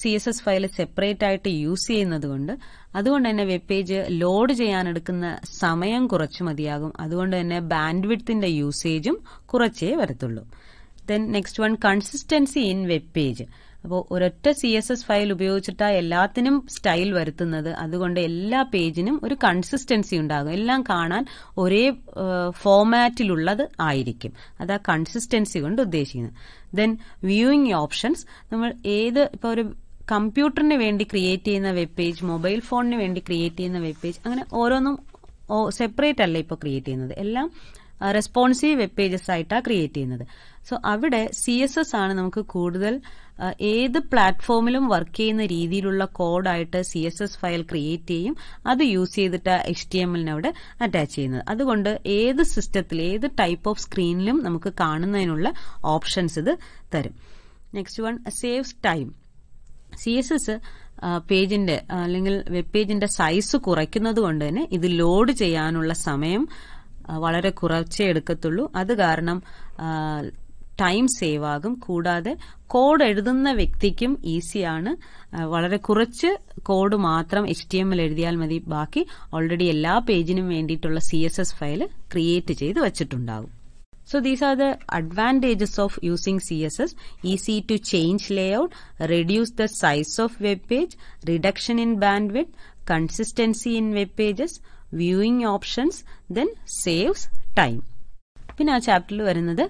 C S S file separate ആയിട്ട് യൂസ് ചെയ്യുന്നത് കൊണ്ട് അതുകൊണ്ട് തന്നെ വെബ് പേജ് ലോഡ് ചെയ്യാനെടുക്കുന്ന സമയം കുറച്ച് മതിയാകും അതുകൊണ്ട് തന്നെ ബാൻഡ് വിഡ്ത്തിന്റെ യൂസേജും കുറച്ചേ വരത്തുള്ളൂ then next one consistency in web page അപ്പോൾ ഒരൊറ്റ സി എസ് എസ് ഫയൽ ഉപയോഗിച്ചിട്ടാണ് എല്ലാത്തിനും സ്റ്റൈൽ വരുത്തുന്നത് അതുകൊണ്ട് എല്ലാ പേജിനും ഒരു കൺസിസ്റ്റൻസി ഉണ്ടാകും എല്ലാം കാണാൻ ഒരേ ഫോമാറ്റിലുള്ളത് ആയിരിക്കും അതാ കൺസിസ്റ്റൻസി കൊണ്ട് ഉദ്ദേശിക്കുന്നത് ദെൻ വ്യൂയിങ് ഓപ്ഷൻസ് നമ്മൾ ഏത് ഇപ്പോൾ ഒരു കമ്പ്യൂട്ടറിന് വേണ്ടി ക്രിയേറ്റ് ചെയ്യുന്ന വെബ് പേജ് മൊബൈൽ ഫോണിന് വേണ്ടി ക്രിയേറ്റ് ചെയ്യുന്ന വെബ് പേജ് അങ്ങനെ ഓരോന്നും സെപ്പറേറ്റ് അല്ല ഇപ്പോൾ ക്രിയേറ്റ് ചെയ്യുന്നത് എല്ലാം റെസ്പോൺസീവ് വെബ് പേജസ് ആയിട്ടാണ് ക്രിയേറ്റ് ചെയ്യുന്നത് സോ അവിടെ സി എസ് എസ് ആണ് നമുക്ക് കൂടുതൽ ഏത് പ്ലാറ്റ്ഫോമിലും വർക്ക് ചെയ്യുന്ന രീതിയിലുള്ള കോഡായിട്ട് C S S file create ചെയ്യും അത് യൂസ് ചെയ്തിട്ട് എച്ച് ടി എം എല്ലിനവിടെ അറ്റാച്ച് ചെയ്യുന്നത് അതുകൊണ്ട് ഏത് സിസ്റ്റത്തിൽ ഏത് ടൈപ്പ് ഓഫ് സ്ക്രീനിലും നമുക്ക് കാണുന്നതിനുള്ള ഓപ്ഷൻസ് ഇത് തരും next one saves time C S S പേജിന്റെ അല്ലെങ്കിൽ വെബ് പേജിന്റെ സൈസ് കുറയ്ക്കുന്നത് കൊണ്ട് തന്നെ ഇത് ലോഡ് ചെയ്യാനുള്ള സമയം വളരെ കുറച്ചേ എടുക്കത്തുള്ളൂ അത് കാരണം ടൈം സേവ് ആകും കൂടാതെ കോഡ് എഴുതുന്ന വ്യക്തിക്കും ഈസിയാണ് വളരെ കുറച്ച് കോഡ് മാത്രം എച്ച് ടി എം എൽ എഴുതിയാൽ മതി ബാക്കി ഓൾറെഡി എല്ലാ പേജിനും വേണ്ടിയിട്ടുള്ള C S S file create ചെയ്ത് വച്ചിട്ടുണ്ടാകും So these are the advantages of using CSS. Easy to change layout, reduce the size of web page, reduction in bandwidth, consistency in web pages, viewing options, then saves time. പിന്നെ ആ ചാപ്റ്ററിൽ വരുന്നത്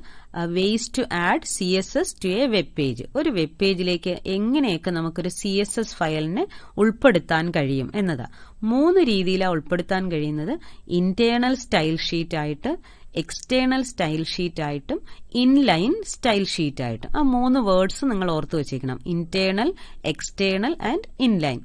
ways to add C S S to a web page ഒരു web പേജിലേക്ക് എങ്ങനെയൊക്കെ നമുക്കൊരു C S S ഫയലിനെ ഉൾപ്പെടുത്താൻ കഴിയും എന്നതാണ് മൂന്ന് രീതിയിലാണ് ഉൾപ്പെടുത്താൻ കഴിയുന്നത് ഇന്റേണൽ സ്റ്റൈൽ ഷീറ്റ് ആയിട്ട് എക്സ്റ്റേണൽ സ്റ്റൈൽ ഷീറ്റ് ആയിട്ടും ഇൻലൈൻ സ്റ്റൈൽ ഷീറ്റ് ആയിട്ടും ആ മൂന്ന് വേർഡ്സ് നിങ്ങൾ ഓർത്ത് വെച്ചേക്കണം internal external and inline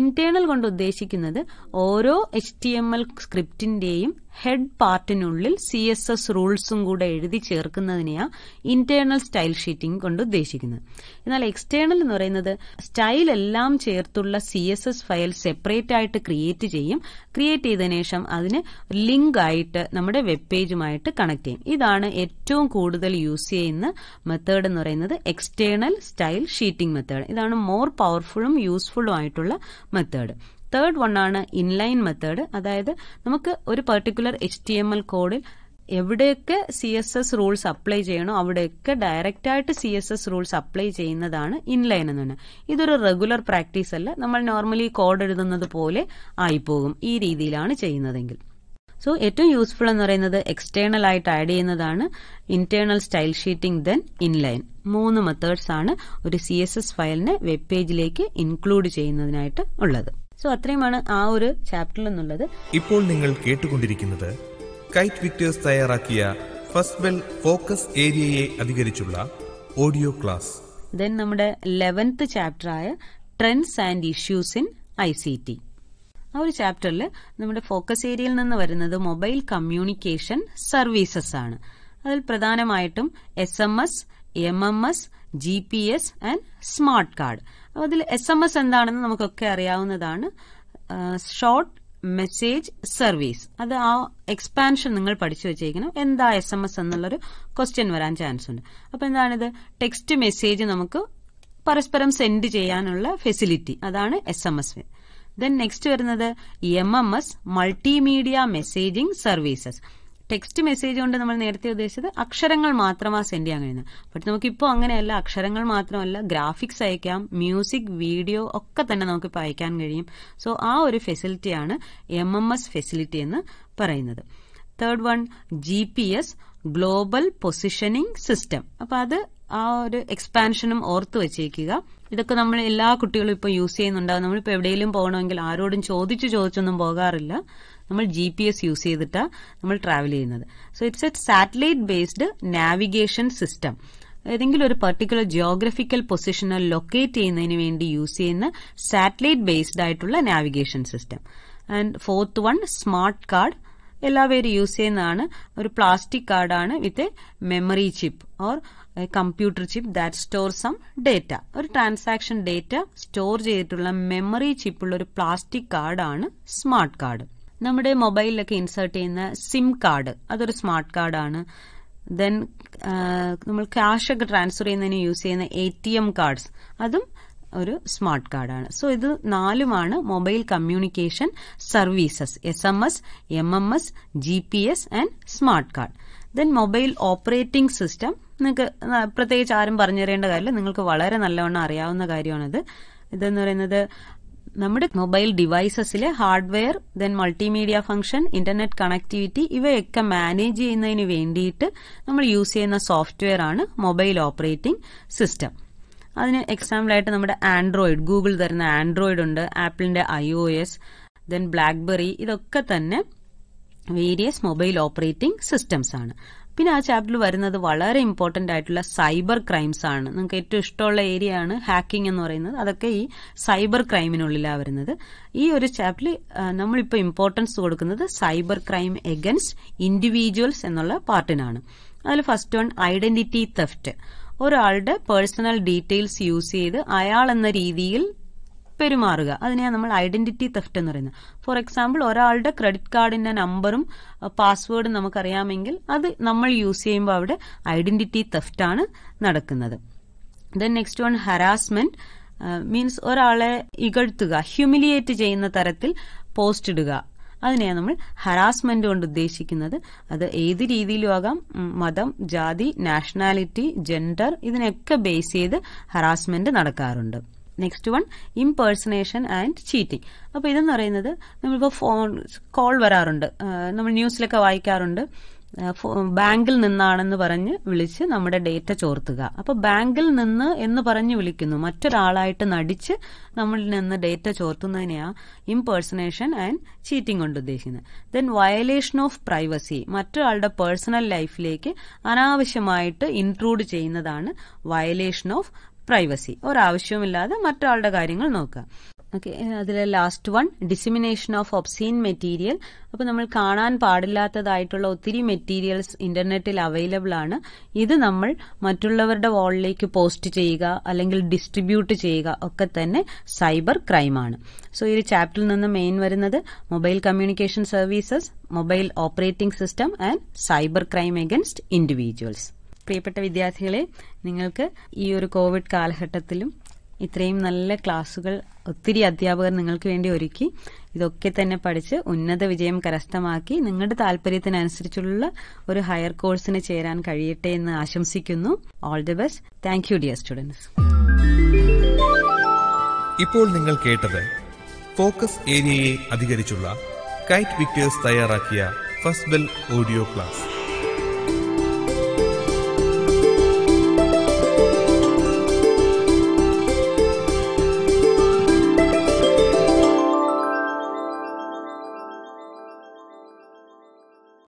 internal കൊണ്ട് ഉദ്ദേശിക്കുന്നത് ഓരോ എച്ച് ടി എം എൽ സ്ക്രിപ്റ്റിന്റെയും ഹെഡ് പാർട്ടിനുള്ളിൽ സി എസ് എസ് റൂൾസും കൂടെ എഴുതി ചേർക്കുന്നതിനെയാണ് ഇന്റേണൽ സ്റ്റൈൽ ഷീറ്റിംഗ് കൊണ്ട് ഉദ്ദേശിക്കുന്നത് എന്നാൽ എക്സ്റ്റേണൽ എന്ന് പറയുന്നത് സ്റ്റൈൽ എല്ലാം ചേർത്തുള്ള C S S file separate ആയിട്ട് ക്രിയേറ്റ് ചെയ്യും ക്രിയേറ്റ് ചെയ്തതിനു ശേഷം അതിന് ലിങ്ക് ആയിട്ട് നമ്മുടെ വെബ് പേജുമായിട്ട് കണക്ട് ചെയ്യും ഇതാണ് ഏറ്റവും കൂടുതൽ യൂസ് ചെയ്യുന്ന മെത്തേഡ് എന്ന് പറയുന്നത് എക്സ്റ്റേണൽ സ്റ്റൈൽ ഷീറ്റിംഗ് മെത്തേഡ് ഇതാണ് മോർ പവർഫുള്ളും യൂസ്ഫുള്ളും ആയിട്ടുള്ള മെത്തേഡ് തേർഡ് വൺ ആണ് ഇൻലൈൻ മെത്തേഡ് അതായത് നമുക്ക് ഒരു particular H T M L കോഡിൽ എവിടെയൊക്കെ C S S rules apply ചെയ്യണോ അവിടെയൊക്കെ ഡയറക്റ്റ് ആയിട്ട് C S S rules apply ചെയ്യുന്നതാണ് ഇൻലൈൻ എന്ന് പറഞ്ഞാൽ ഇതൊരു റെഗുലർ പ്രാക്ടീസ് അല്ല നമ്മൾ നോർമലി കോഡ് എഴുതുന്നത് പോലെ ആയിപ്പോകും ഈ രീതിയിലാണ് ചെയ്യുന്നതെങ്കിൽ സോ ഏറ്റവും യൂസ്ഫുൾ എന്ന് പറയുന്നത് എക്സ്റ്റേണൽ ആയിട്ട് ആഡ് ചെയ്യുന്നതാണ് internal style sheeting then inline മൂന്ന് മെത്തേഡ്സ് ആണ് ഒരു സി എസ് എസ് ഫയലിനെ വെബ് പേജിലേക്ക് ഇൻക്ലൂഡ് ചെയ്യുന്നതിനായിട്ട് ഉള്ളത് സോ അത്രയുമാണ് ആ ഒരു ചാപ്റ്ററിൽ നിന്നുള്ളത് ഇപ്പോൾ നിങ്ങൾ കേട്ടുകൊണ്ടിരിക്കുന്നത് കൈറ്റ് വിക്ടേഴ്സ് തയ്യാറാക്കിയ ഫസ്റ്റ് ബെൽ ഫോക്കസ് ഏരിയയെ അധികരിച്ചുള്ള ഓഡിയോ ക്ലാസ് ദെൻ നമ്മുടെ ലെവൻത്ത് ചാപ്റ്ററായ trends and issues in I C T ആ ഒരു ചാപ്റ്ററിൽ നമ്മുടെ ഫോക്കസ് ഏരിയയിൽ നിന്ന് വരുന്നത് മൊബൈൽ കമ്മ്യൂണിക്കേഷൻ സർവീസസ് ആണ് അതിൽ പ്രധാനമായിട്ടും S M S M M S G P S and smart card അതിൽ എസ് എം എസ് എന്താണെന്ന് നമുക്കൊക്കെ അറിയാവുന്നതാണ് ഷോർട്ട് മെസ്സേജ് സർവീസ് അത് ആ എക്സ്പാൻഷൻ നിങ്ങൾ പഠിച്ചു വെച്ചേക്കണം എന്താ എസ് എം എസ് എന്നുള്ളൊരു ക്വസ്റ്റ്യൻ വരാൻ ചാൻസ് ഉണ്ട് അപ്പൊ എന്താണിത് ടെക്സ്റ്റ് മെസ്സേജ് നമുക്ക് പരസ്പരം സെൻഡ് ചെയ്യാനുള്ള ഫെസിലിറ്റി അതാണ് S M S then next വരുന്നത് M M S multimedia messaging services text message കൊണ്ട് നമ്മൾ നേരത്തെ ഉദ്ദേശിച്ചത് അക്ഷരങ്ങൾ മാത്രമാണ് സെൻഡ് ചെയ്യാൻ കഴിയുന്നത് ബട്ട് നമുക്കിപ്പോൾ അങ്ങനെയല്ല അക്ഷരങ്ങൾ മാത്രമല്ല ഗ്രാഫിക്സ് അയക്കാം മ്യൂസിക് വീഡിയോ ഒക്കെ തന്നെ നമുക്കിപ്പോൾ അയക്കാൻ കഴിയും സോ ആ ഒരു ഫെസിലിറ്റിയാണ് എം എം എസ് ഫെസിലിറ്റി എന്ന് പറയുന്നത് third one G P S global positioning system അപ്പൊ അത് ആ ഒരു എക്സ്പാൻഷനും ഓർത്ത് വെച്ചേക്കുക ഇതൊക്കെ നമ്മൾ എല്ലാ കുട്ടികളും ഇപ്പോൾ യൂസ് ചെയ്യുന്നുണ്ടാവും നമ്മളിപ്പോൾ എവിടെയെങ്കിലും പോകണമെങ്കിൽ ആരോടും ചോദിച്ചു ചോദിച്ചൊന്നും പോകാറില്ല നമ്മൾ ജി പി എസ് യൂസ് ചെയ്തിട്ടാണ് നമ്മൾ ട്രാവൽ ചെയ്യുന്നത് so it's a satellite based navigation system ഏതെങ്കിലും ഒരു പർട്ടിക്കുലർ ജിയോഗ്രഫിക്കൽ പൊസിഷനെ ലൊക്കേറ്റ് ചെയ്യുന്നതിന് വേണ്ടി യൂസ് ചെയ്യുന്ന സാറ്റലൈറ്റ് ബേസ്ഡ് ആയിട്ടുള്ള navigation system and fourth one smart card എല്ലാവരും യൂസ് ചെയ്യുന്നതാണ് ഒരു പ്ലാസ്റ്റിക് കാർഡാണ് with a memory chip or computer chip that store some data ഒരു ട്രാൻസാക്ഷൻ ഡേറ്റ സ്റ്റോർ ചെയ്തിട്ടുള്ള മെമ്മറി ചിപ്പുള്ള ഒരു പ്ലാസ്റ്റിക് കാർഡാണ് സ്മാർട്ട് കാർഡ് നമ്മുടെ മൊബൈലിലൊക്കെ ഇൻസേർട്ട് ചെയ്യുന്ന സിം കാർഡ് അതൊരു സ്മാർട്ട് കാർഡാണ് ദെൻ നമ്മൾ ക്യാഷ് ഒക്കെ ട്രാൻസ്ഫർ ചെയ്യുന്നതിന് യൂസ് ചെയ്യുന്ന എ ടി എം കാർഡ്സ് അതും ഒരു സ്മാർട്ട് കാർഡാണ് സോ ഇത് നാലുമാണ് mobile communication services S M S M M S G P S and smart card then mobile operating system നിങ്ങൾക്ക് പ്രത്യേകിച്ച് ആരും പറഞ്ഞു തരേണ്ട കാര്യമില്ല നിങ്ങൾക്ക് വളരെ നല്ലവണ്ണം അറിയാവുന്ന കാര്യമാണിത് ഇതെന്ന് പറയുന്നത് നമ്മുടെ മൊബൈൽ ഡിവൈസസിലെ hardware then multimedia function internet connectivity ഇവയൊക്കെ മാനേജ് ചെയ്യുന്നതിന് വേണ്ടിയിട്ട് നമ്മൾ യൂസ് ചെയ്യുന്ന സോഫ്റ്റ്വെയർ ആണ് മൊബൈൽ ഓപ്പറേറ്റിംഗ് സിസ്റ്റം അതിന് എക്സാമ്പിളായിട്ട് നമ്മുടെ ആൻഡ്രോയിഡ് ഗൂഗിൾ തരുന്ന ആൻഡ്രോയിഡ് ഉണ്ട് ആപ്പിളിന്റെ I O S then BlackBerry ഇതൊക്കെ തന്നെ വേരിയസ് മൊബൈൽ ഓപ്പറേറ്റിംഗ് സിസ്റ്റംസ് ആണ് പിന്നെ ആ ചാപ്റ്ററിൽ വരുന്നത് വളരെ ഇമ്പോർട്ടന്റ് ആയിട്ടുള്ള സൈബർ ക്രൈംസ് ആണ് നിങ്ങൾക്ക് ഏറ്റവും ഇഷ്ടമുള്ള ഏരിയ ആണ് ഹാക്കിംഗ് എന്ന് പറയുന്നത് അതൊക്കെ ഈ സൈബർ ക്രൈമിനുള്ളിലാണ് വരുന്നത് ഈ ഒരു ചാപ്റ്ററിൽ നമ്മളിപ്പോൾ ഇമ്പോർട്ടൻസ് കൊടുക്കുന്നത് സൈബർ ക്രൈം എഗൻസ്റ്റ് ഇൻഡിവിജ്വൽസ് എന്നുള്ള പാർട്ടിനാണ് അതിൽ ഫസ്റ്റ് വൺ ഐഡന്റിറ്റി തെഫ്റ്റ് ഒരാളുടെ പേഴ്സണൽ ഡീറ്റെയിൽസ് യൂസ് ചെയ്ത് അയാൾ എന്ന രീതിയിൽ പെരുമാറുക അതിനെയാണ് നമ്മൾ ഐഡന്റിറ്റി തെഫ്റ്റ് എന്ന് പറയുന്നത് ഫോർ എക്സാമ്പിൾ ഒരാളുടെ ക്രെഡിറ്റ് കാർഡിന്റെ നമ്പറും പാസ്വേഡും നമുക്കറിയാമെങ്കിൽ അത് നമ്മൾ യൂസ് ചെയ്യുമ്പോൾ അവിടെ ഐഡന്റിറ്റി തെഫ്റ്റ് ആണ് നടക്കുന്നത് then next one harassment means ഒരാളെ ഇകഴ്ത്തുക ഹ്യൂമിലിയേറ്റ് ചെയ്യുന്ന തരത്തിൽ പോസ്റ്റ് ഇടുക അതിനെയാണ് നമ്മൾ ഹറാസ്മെന്റ് കൊണ്ട് ഉദ്ദേശിക്കുന്നത് അത് ഏത് രീതിയിലും ആകാം മതം ജാതി നാഷണാലിറ്റി ജെൻഡർ ഇതിനൊക്കെ ബേസ് ചെയ്ത് ഹറാസ്മെന്റ് നടക്കാറുണ്ട് next one impersonation and cheating അപ്പോൾ ഇതെന്ന് പറയുന്നത് നമ്മളിപ്പോൾ ഫോൺ കോൾ വരാറുണ്ട് നമ്മൾ ന്യൂസിലൊക്കെ വായിക്കാറുണ്ട് ബാങ്കിൽ നിന്നാണെന്ന് പറഞ്ഞ് വിളിച്ച് നമ്മുടെ ഡേറ്റ ചോർത്തുക അപ്പോൾ ബാങ്കിൽ നിന്ന് എന്ന് പറഞ്ഞ് വിളിക്കുന്നു മറ്റൊരാളായിട്ട് നടിച്ച് നമ്മളിൽ നിന്ന് ഡേറ്റ ചോർത്തുന്നതിനെയാണ് ഇംപേഴ്സണേഷൻ ആൻഡ് ചീറ്റിംഗ് കൊണ്ട് ഉദ്ദേശിക്കുന്നത് ദെൻ വയലേഷൻ ഓഫ് പ്രൈവസി മറ്റൊരാളുടെ പേഴ്സണൽ ലൈഫിലേക്ക് അനാവശ്യമായിട്ട് ഇൻക്ലൂഡ് ചെയ്യുന്നതാണ് വയലേഷൻ ഓഫ് പ്രൈവസി ഒരാവശ്യവുമില്ലാതെ മറ്റൊരാളുടെ കാര്യങ്ങൾ നോക്കുക ഓക്കെ അതിലെ last one dissemination of obscene material അപ്പോൾ നമ്മൾ കാണാൻ പാടില്ലാത്തതായിട്ടുള്ള ഒത്തിരി മെറ്റീരിയൽസ് ഇന്റർനെറ്റിൽ അവൈലബിൾ ആണ് ഇത് നമ്മൾ മറ്റുള്ളവരുടെ വാളിലേക്ക് പോസ്റ്റ് ചെയ്യുക അല്ലെങ്കിൽ ഡിസ്ട്രിബ്യൂട്ട് ചെയ്യുക ഒക്കെ തന്നെ സൈബർ ക്രൈമാണ് സോ ഈ ചാപ്റ്ററിൽ നിന്ന് മെയിൻ വരുന്നത് mobile communication services mobile operating system and cyber crime against individuals പ്രിയപ്പെട്ട വിദ്യാർത്ഥികളെ നിങ്ങൾക്ക് ഈ ഒരു കോവിഡ് കാലഘട്ടത്തിലും ഇത്രയും നല്ല ക്ലാസുകൾ ഒത്തിരി അധ്യാപകർ നിങ്ങൾക്ക് വേണ്ടി ഒരുക്കി ഇതൊക്കെ തന്നെ പഠിച്ച് ഉന്നത വിജയം കരസ്ഥമാക്കി നിങ്ങളുടെ താല്പര്യത്തിനനുസരിച്ചുള്ള ഒരു ഹയർ കോഴ്സിന് ചേരാൻ കഴിയട്ടെ എന്ന് ആശംസിക്കുന്നു all the best thank you dear students ഇപ്പോൾ നിങ്ങൾ കേട്ടത് ഫോക്കസ് ഏരിയയെ അധികരിച്ചുള്ള കൈറ്റ് വിക്ടേഴ്സ് തയ്യാറാക്കിയ ഫസ്റ്റ് ബെൽ ഓഡിയോ ക്ലാസ്